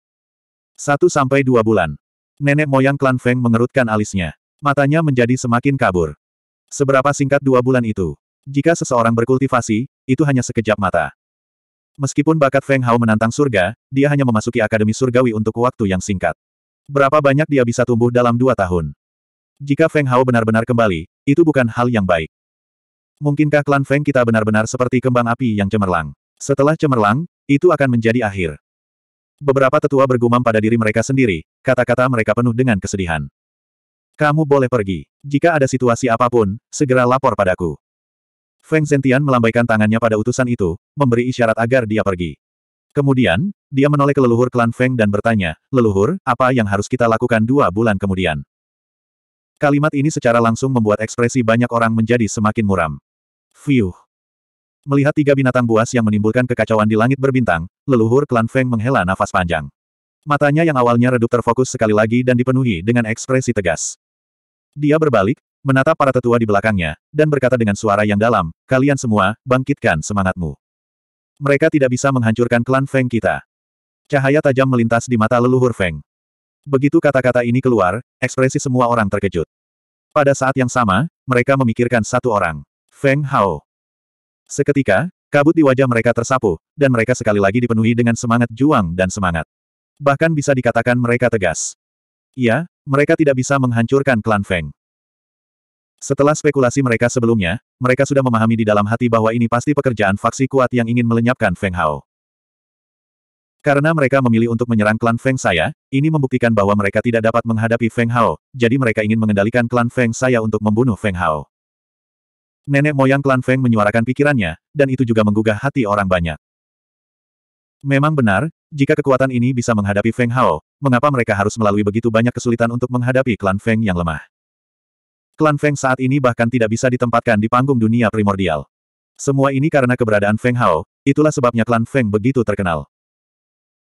Satu sampai dua bulan. Nenek moyang klan Feng mengerutkan alisnya. Matanya menjadi semakin kabur. Seberapa singkat dua bulan itu. Jika seseorang berkultivasi, itu hanya sekejap mata. Meskipun bakat Feng Hao menantang surga, dia hanya memasuki Akademi Surgawi untuk waktu yang singkat. Berapa banyak dia bisa tumbuh dalam dua tahun? Jika Feng Hao benar-benar kembali, itu bukan hal yang baik. Mungkinkah klan Feng kita benar-benar seperti kembang api yang cemerlang? Setelah cemerlang, itu akan menjadi akhir. Beberapa tetua bergumam pada diri mereka sendiri, kata-kata mereka penuh dengan kesedihan. Kamu boleh pergi. Jika ada situasi apapun, segera lapor padaku. Feng Zentian melambaikan tangannya pada utusan itu, memberi isyarat agar dia pergi. Kemudian, dia menoleh ke leluhur klan Feng dan bertanya, Leluhur, apa yang harus kita lakukan dua bulan kemudian? Kalimat ini secara langsung membuat ekspresi banyak orang menjadi semakin muram. Fiuh. Melihat tiga binatang buas yang menimbulkan kekacauan di langit berbintang, leluhur klan Feng menghela nafas panjang. Matanya yang awalnya redup terfokus sekali lagi dan dipenuhi dengan ekspresi tegas. Dia berbalik, menatap para tetua di belakangnya, dan berkata dengan suara yang dalam, kalian semua, bangkitkan semangatmu. Mereka tidak bisa menghancurkan klan Feng kita. Cahaya tajam melintas di mata leluhur Feng. Begitu kata-kata ini keluar, ekspresi semua orang terkejut. Pada saat yang sama, mereka memikirkan satu orang. Feng Hao. Seketika, kabut di wajah mereka tersapu, dan mereka sekali lagi dipenuhi dengan semangat juang dan semangat. Bahkan bisa dikatakan mereka tegas. Iya, mereka tidak bisa menghancurkan klan Feng. Setelah spekulasi mereka sebelumnya, mereka sudah memahami di dalam hati bahwa ini pasti pekerjaan faksi kuat yang ingin melenyapkan Feng Hao. Karena mereka memilih untuk menyerang klan Feng saya, ini membuktikan bahwa mereka tidak dapat menghadapi Feng Hao, jadi mereka ingin mengendalikan klan Feng saya untuk membunuh Feng Hao. Nenek moyang klan Feng menyuarakan pikirannya, dan itu juga menggugah hati orang banyak. Memang benar, jika kekuatan ini bisa menghadapi Feng Hao, mengapa mereka harus melalui begitu banyak kesulitan untuk menghadapi klan Feng yang lemah? Klan Feng saat ini bahkan tidak bisa ditempatkan di panggung dunia primordial. Semua ini karena keberadaan Feng Hao, itulah sebabnya klan Feng begitu terkenal.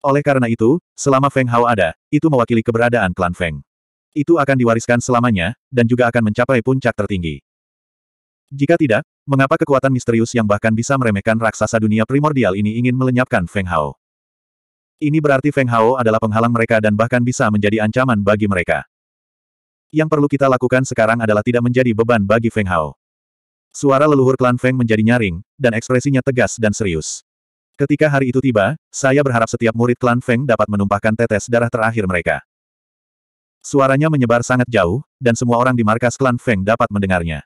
Oleh karena itu, selama Feng Hao ada, itu mewakili keberadaan klan Feng. Itu akan diwariskan selamanya, dan juga akan mencapai puncak tertinggi. Jika tidak, mengapa kekuatan misterius yang bahkan bisa meremehkan raksasa dunia primordial ini ingin melenyapkan Feng Hao? Ini berarti Feng Hao adalah penghalang mereka dan bahkan bisa menjadi ancaman bagi mereka. Yang perlu kita lakukan sekarang adalah tidak menjadi beban bagi Feng Hao. Suara leluhur klan Feng menjadi nyaring, dan ekspresinya tegas dan serius. Ketika hari itu tiba, saya berharap setiap murid klan Feng dapat menumpahkan tetes darah terakhir mereka. Suaranya menyebar sangat jauh, dan semua orang di markas klan Feng dapat mendengarnya.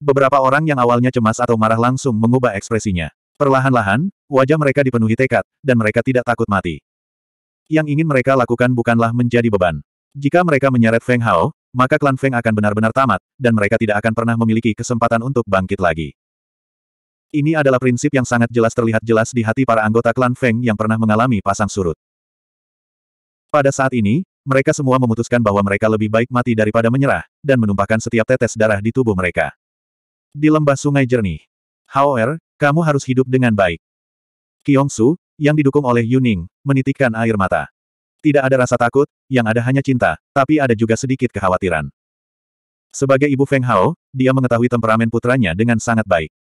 Beberapa orang yang awalnya cemas atau marah langsung mengubah ekspresinya. Perlahan-lahan, Wajah mereka dipenuhi tekad, dan mereka tidak takut mati. Yang ingin mereka lakukan bukanlah menjadi beban. Jika mereka menyeret Feng Hao, maka klan Feng akan benar-benar tamat, dan mereka tidak akan pernah memiliki kesempatan untuk bangkit lagi. Ini adalah prinsip yang sangat jelas terlihat jelas di hati para anggota klan Feng yang pernah mengalami pasang surut. Pada saat ini, mereka semua memutuskan bahwa mereka lebih baik mati daripada menyerah, dan menumpahkan setiap tetes darah di tubuh mereka. Di lembah sungai jernih. Hao Er, kamu harus hidup dengan baik. Kiong Su, yang didukung oleh Yuning, menitikkan air mata. Tidak ada rasa takut, yang ada hanya cinta, tapi ada juga sedikit kekhawatiran. Sebagai ibu Feng Hao, dia mengetahui temperamen putranya dengan sangat baik.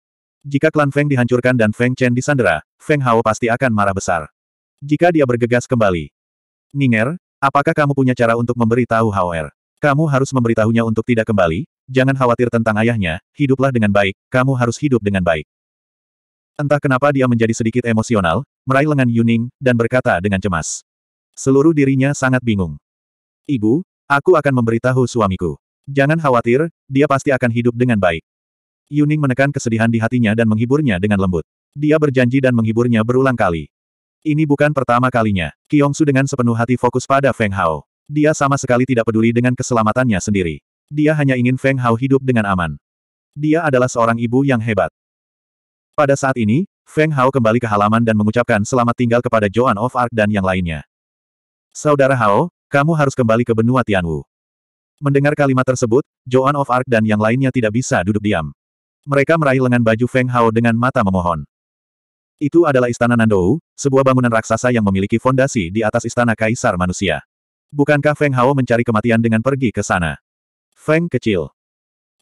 Jika klan Feng dihancurkan dan Feng Chen disandera, Feng Hao pasti akan marah besar. Jika dia bergegas kembali. Ninger, apakah kamu punya cara untuk memberitahu Hao Er? Kamu harus memberitahunya untuk tidak kembali, jangan khawatir tentang ayahnya, hiduplah dengan baik, kamu harus hidup dengan baik. Entah kenapa dia menjadi sedikit emosional, meraih lengan Yuning, dan berkata dengan cemas. Seluruh dirinya sangat bingung. Ibu, aku akan memberitahu suamiku. Jangan khawatir, dia pasti akan hidup dengan baik. Yuning menekan kesedihan di hatinya dan menghiburnya dengan lembut. Dia berjanji dan menghiburnya berulang kali. Ini bukan pertama kalinya. Su dengan sepenuh hati fokus pada Feng Hao. Dia sama sekali tidak peduli dengan keselamatannya sendiri. Dia hanya ingin Feng Hao hidup dengan aman. Dia adalah seorang ibu yang hebat. Pada saat ini, Feng Hao kembali ke halaman dan mengucapkan selamat tinggal kepada Joan of Arc dan yang lainnya. Saudara Hao, kamu harus kembali ke benua Tianwu. Mendengar kalimat tersebut, Joan of Arc dan yang lainnya tidak bisa duduk diam. Mereka meraih lengan baju Feng Hao dengan mata memohon. Itu adalah Istana Nandou, sebuah bangunan raksasa yang memiliki fondasi di atas Istana Kaisar Manusia. Bukankah Feng Hao mencari kematian dengan pergi ke sana? Feng kecil.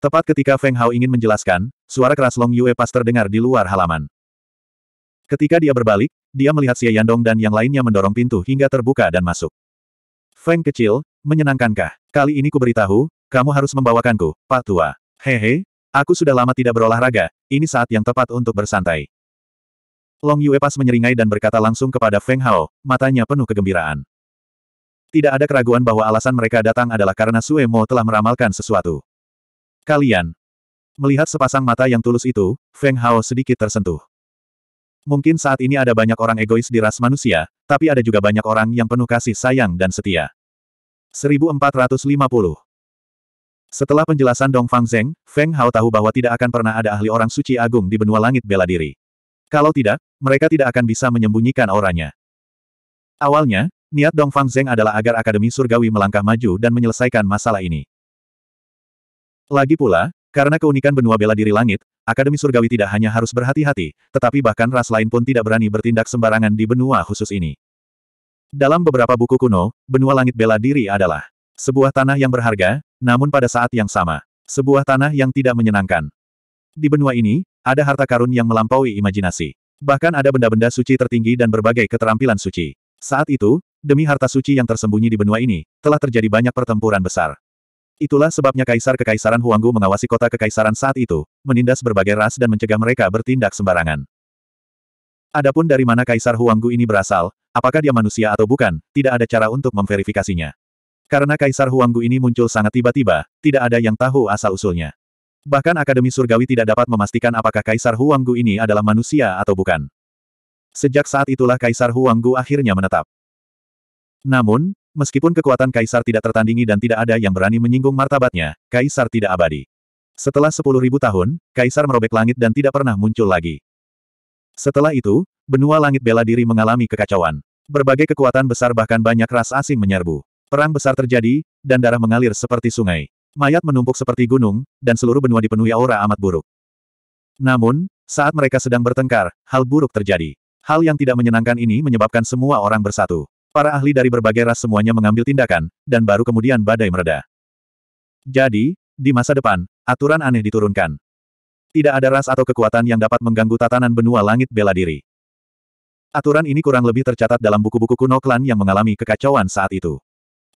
Tepat ketika Feng Hao ingin menjelaskan, suara keras Long Yue pas terdengar di luar halaman. Ketika dia berbalik, dia melihat Xie Yandong dan yang lainnya mendorong pintu hingga terbuka dan masuk. Feng kecil, menyenangkankah? Kali ini ku beritahu, kamu harus membawakanku, Pak Tua. Hehe, aku sudah lama tidak berolahraga, ini saat yang tepat untuk bersantai. Long Yue pas menyeringai dan berkata langsung kepada Feng Hao, matanya penuh kegembiraan. Tidak ada keraguan bahwa alasan mereka datang adalah karena Sue Mo telah meramalkan sesuatu. Kalian. Melihat sepasang mata yang tulus itu, Feng Hao sedikit tersentuh. Mungkin saat ini ada banyak orang egois di ras manusia, tapi ada juga banyak orang yang penuh kasih sayang dan setia. 1450 Setelah penjelasan Dong Fang Zeng, Feng Hao tahu bahwa tidak akan pernah ada ahli orang suci agung di benua langit bela diri. Kalau tidak, mereka tidak akan bisa menyembunyikan auranya. Awalnya, niat Dong Fang Zeng adalah agar Akademi Surgawi melangkah maju dan menyelesaikan masalah ini. Lagi pula, karena keunikan benua bela diri langit, Akademi Surgawi tidak hanya harus berhati-hati, tetapi bahkan ras lain pun tidak berani bertindak sembarangan di benua khusus ini. Dalam beberapa buku kuno, benua langit bela diri adalah sebuah tanah yang berharga, namun pada saat yang sama, sebuah tanah yang tidak menyenangkan. Di benua ini, ada harta karun yang melampaui imajinasi. Bahkan ada benda-benda suci tertinggi dan berbagai keterampilan suci. Saat itu, demi harta suci yang tersembunyi di benua ini, telah terjadi banyak pertempuran besar. Itulah sebabnya Kaisar Kekaisaran Huanggu mengawasi kota Kekaisaran saat itu, menindas berbagai ras dan mencegah mereka bertindak sembarangan. Adapun dari mana Kaisar Huanggu ini berasal, apakah dia manusia atau bukan, tidak ada cara untuk memverifikasinya. Karena Kaisar Huanggu ini muncul sangat tiba-tiba, tidak ada yang tahu asal-usulnya. Bahkan Akademi Surgawi tidak dapat memastikan apakah Kaisar Huanggu ini adalah manusia atau bukan. Sejak saat itulah Kaisar Huanggu akhirnya menetap. Namun, Meskipun kekuatan Kaisar tidak tertandingi dan tidak ada yang berani menyinggung martabatnya, Kaisar tidak abadi. Setelah sepuluh ribu tahun, Kaisar merobek langit dan tidak pernah muncul lagi. Setelah itu, benua langit bela diri mengalami kekacauan. Berbagai kekuatan besar bahkan banyak ras asing menyerbu. Perang besar terjadi, dan darah mengalir seperti sungai. Mayat menumpuk seperti gunung, dan seluruh benua dipenuhi aura amat buruk. Namun, saat mereka sedang bertengkar, hal buruk terjadi. Hal yang tidak menyenangkan ini menyebabkan semua orang bersatu. Para ahli dari berbagai ras semuanya mengambil tindakan, dan baru kemudian badai mereda. Jadi, di masa depan, aturan aneh diturunkan. Tidak ada ras atau kekuatan yang dapat mengganggu tatanan benua langit bela diri. Aturan ini kurang lebih tercatat dalam buku-buku kuno klan yang mengalami kekacauan saat itu.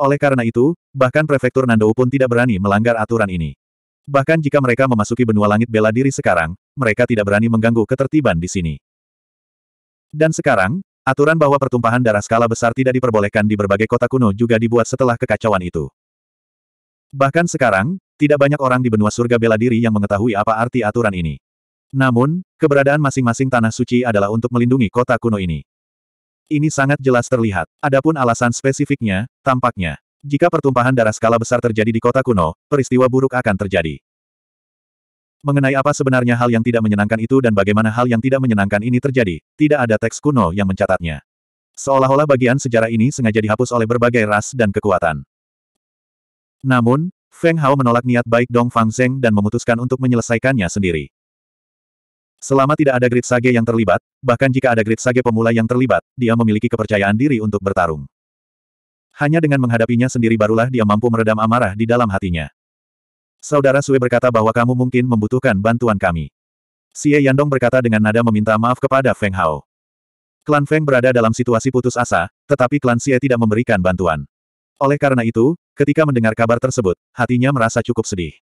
Oleh karena itu, bahkan prefektur Nando pun tidak berani melanggar aturan ini. Bahkan jika mereka memasuki benua langit bela diri sekarang, mereka tidak berani mengganggu ketertiban di sini. Dan sekarang, Aturan bahwa pertumpahan darah skala besar tidak diperbolehkan di berbagai kota kuno juga dibuat setelah kekacauan itu. Bahkan sekarang, tidak banyak orang di benua surga bela diri yang mengetahui apa arti aturan ini. Namun, keberadaan masing-masing tanah suci adalah untuk melindungi kota kuno ini. Ini sangat jelas terlihat. Adapun alasan spesifiknya, tampaknya, jika pertumpahan darah skala besar terjadi di kota kuno, peristiwa buruk akan terjadi. Mengenai apa sebenarnya hal yang tidak menyenangkan itu dan bagaimana hal yang tidak menyenangkan ini terjadi, tidak ada teks kuno yang mencatatnya. Seolah-olah bagian sejarah ini sengaja dihapus oleh berbagai ras dan kekuatan. Namun, Feng Hao menolak niat baik Dong Fang Zeng dan memutuskan untuk menyelesaikannya sendiri. Selama tidak ada grid Sage yang terlibat, bahkan jika ada grid Sage pemula yang terlibat, dia memiliki kepercayaan diri untuk bertarung. Hanya dengan menghadapinya sendiri barulah dia mampu meredam amarah di dalam hatinya. Saudara Sue berkata bahwa kamu mungkin membutuhkan bantuan kami. Xie Yandong berkata dengan nada meminta maaf kepada Feng Hao. Klan Feng berada dalam situasi putus asa, tetapi klan Xie tidak memberikan bantuan. Oleh karena itu, ketika mendengar kabar tersebut, hatinya merasa cukup sedih.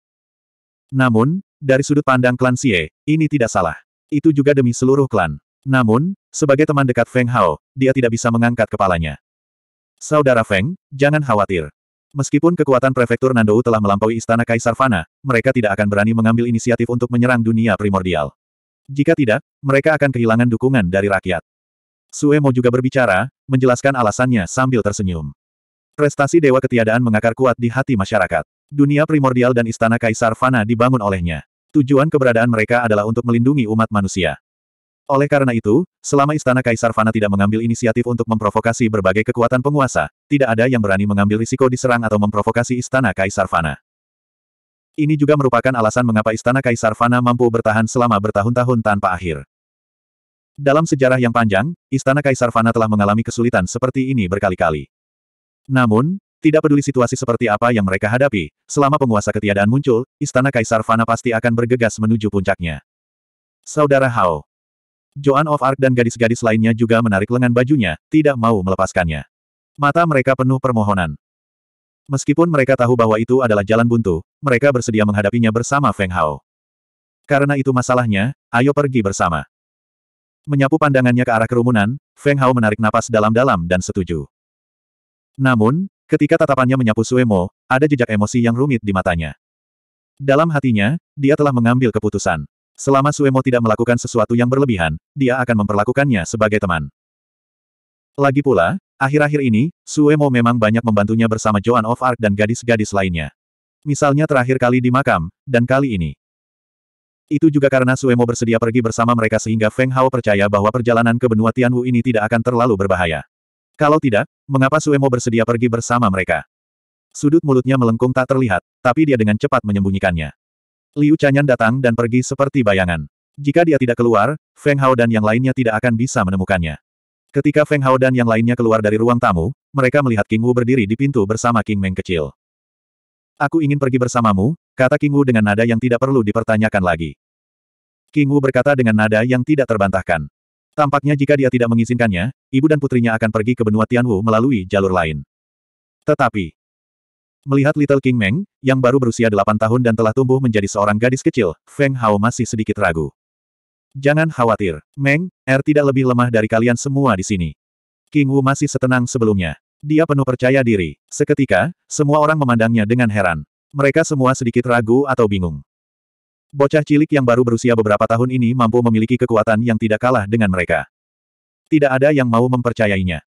Namun, dari sudut pandang klan Xie, ini tidak salah. Itu juga demi seluruh klan. Namun, sebagai teman dekat Feng Hao, dia tidak bisa mengangkat kepalanya. Saudara Feng, jangan khawatir. Meskipun kekuatan prefektur Nandou telah melampaui istana Kaisar Fana, mereka tidak akan berani mengambil inisiatif untuk menyerang dunia primordial. Jika tidak, mereka akan kehilangan dukungan dari rakyat. Sue Suemo juga berbicara, menjelaskan alasannya sambil tersenyum. Prestasi Dewa Ketiadaan mengakar kuat di hati masyarakat. Dunia primordial dan istana Kaisar Fana dibangun olehnya. Tujuan keberadaan mereka adalah untuk melindungi umat manusia. Oleh karena itu, selama Istana Kaisar Fana tidak mengambil inisiatif untuk memprovokasi berbagai kekuatan penguasa, tidak ada yang berani mengambil risiko diserang atau memprovokasi Istana Kaisar Fana. Ini juga merupakan alasan mengapa Istana Kaisar Fana mampu bertahan selama bertahun-tahun tanpa akhir. Dalam sejarah yang panjang, Istana Kaisar Fana telah mengalami kesulitan seperti ini berkali-kali. Namun, tidak peduli situasi seperti apa yang mereka hadapi, selama penguasa ketiadaan muncul, Istana Kaisar Fana pasti akan bergegas menuju puncaknya. Saudara Hao, Joan of Arc dan gadis-gadis lainnya juga menarik lengan bajunya, tidak mau melepaskannya. Mata mereka penuh permohonan. Meskipun mereka tahu bahwa itu adalah jalan buntu, mereka bersedia menghadapinya bersama Feng Hao. Karena itu masalahnya, ayo pergi bersama. Menyapu pandangannya ke arah kerumunan, Feng Hao menarik napas dalam-dalam dan setuju. Namun, ketika tatapannya menyapu Suemo, ada jejak emosi yang rumit di matanya. Dalam hatinya, dia telah mengambil keputusan. Selama Suemo tidak melakukan sesuatu yang berlebihan, dia akan memperlakukannya sebagai teman. Lagi pula, akhir-akhir ini, Suemo memang banyak membantunya bersama Joan of Arc dan gadis-gadis lainnya. Misalnya terakhir kali di makam, dan kali ini. Itu juga karena Suemo bersedia pergi bersama mereka sehingga Feng Hao percaya bahwa perjalanan ke benua Tianwu ini tidak akan terlalu berbahaya. Kalau tidak, mengapa Suemo bersedia pergi bersama mereka? Sudut mulutnya melengkung tak terlihat, tapi dia dengan cepat menyembunyikannya. Liu Chanyan datang dan pergi seperti bayangan. Jika dia tidak keluar, Feng Hao dan yang lainnya tidak akan bisa menemukannya. Ketika Feng Hao dan yang lainnya keluar dari ruang tamu, mereka melihat King Wu berdiri di pintu bersama King Meng kecil. Aku ingin pergi bersamamu, kata King Wu dengan nada yang tidak perlu dipertanyakan lagi. King Wu berkata dengan nada yang tidak terbantahkan. Tampaknya jika dia tidak mengizinkannya, ibu dan putrinya akan pergi ke benua Tianwu melalui jalur lain. Tetapi, Melihat Little King Meng, yang baru berusia delapan tahun dan telah tumbuh menjadi seorang gadis kecil, Feng Hao masih sedikit ragu. Jangan khawatir, Meng, Er tidak lebih lemah dari kalian semua di sini. King Wu masih setenang sebelumnya. Dia penuh percaya diri. Seketika, semua orang memandangnya dengan heran. Mereka semua sedikit ragu atau bingung. Bocah cilik yang baru berusia beberapa tahun ini mampu memiliki kekuatan yang tidak kalah dengan mereka. Tidak ada yang mau mempercayainya.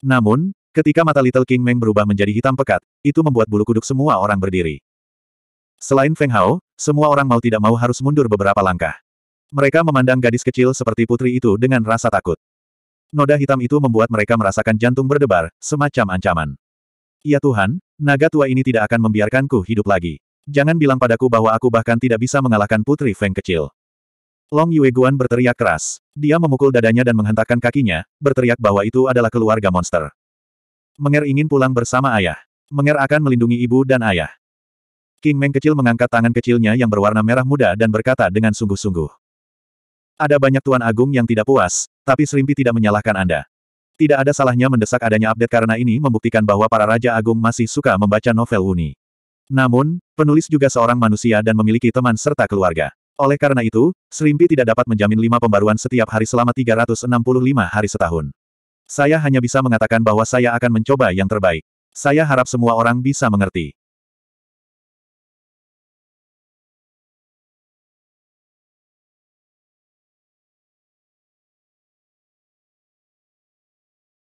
Namun, Ketika mata Little King Meng berubah menjadi hitam pekat, itu membuat bulu kuduk semua orang berdiri. Selain Feng Hao, semua orang mau tidak mau harus mundur beberapa langkah. Mereka memandang gadis kecil seperti putri itu dengan rasa takut. Noda hitam itu membuat mereka merasakan jantung berdebar, semacam ancaman. Ya Tuhan, naga tua ini tidak akan membiarkanku hidup lagi. Jangan bilang padaku bahwa aku bahkan tidak bisa mengalahkan putri Feng kecil. Long Yue berteriak keras. Dia memukul dadanya dan menghentakkan kakinya, berteriak bahwa itu adalah keluarga monster. Menger ingin pulang bersama ayah. Menger akan melindungi ibu dan ayah. King Meng kecil mengangkat tangan kecilnya yang berwarna merah muda dan berkata dengan sungguh-sungguh. Ada banyak Tuan Agung yang tidak puas, tapi Serimpi tidak menyalahkan Anda. Tidak ada salahnya mendesak adanya update karena ini membuktikan bahwa para Raja Agung masih suka membaca novel Uni. Namun, penulis juga seorang manusia dan memiliki teman serta keluarga. Oleh karena itu, Serimpi tidak dapat menjamin lima pembaruan setiap hari selama 365 hari setahun. Saya hanya bisa mengatakan bahwa saya akan mencoba yang terbaik. Saya harap semua orang bisa mengerti.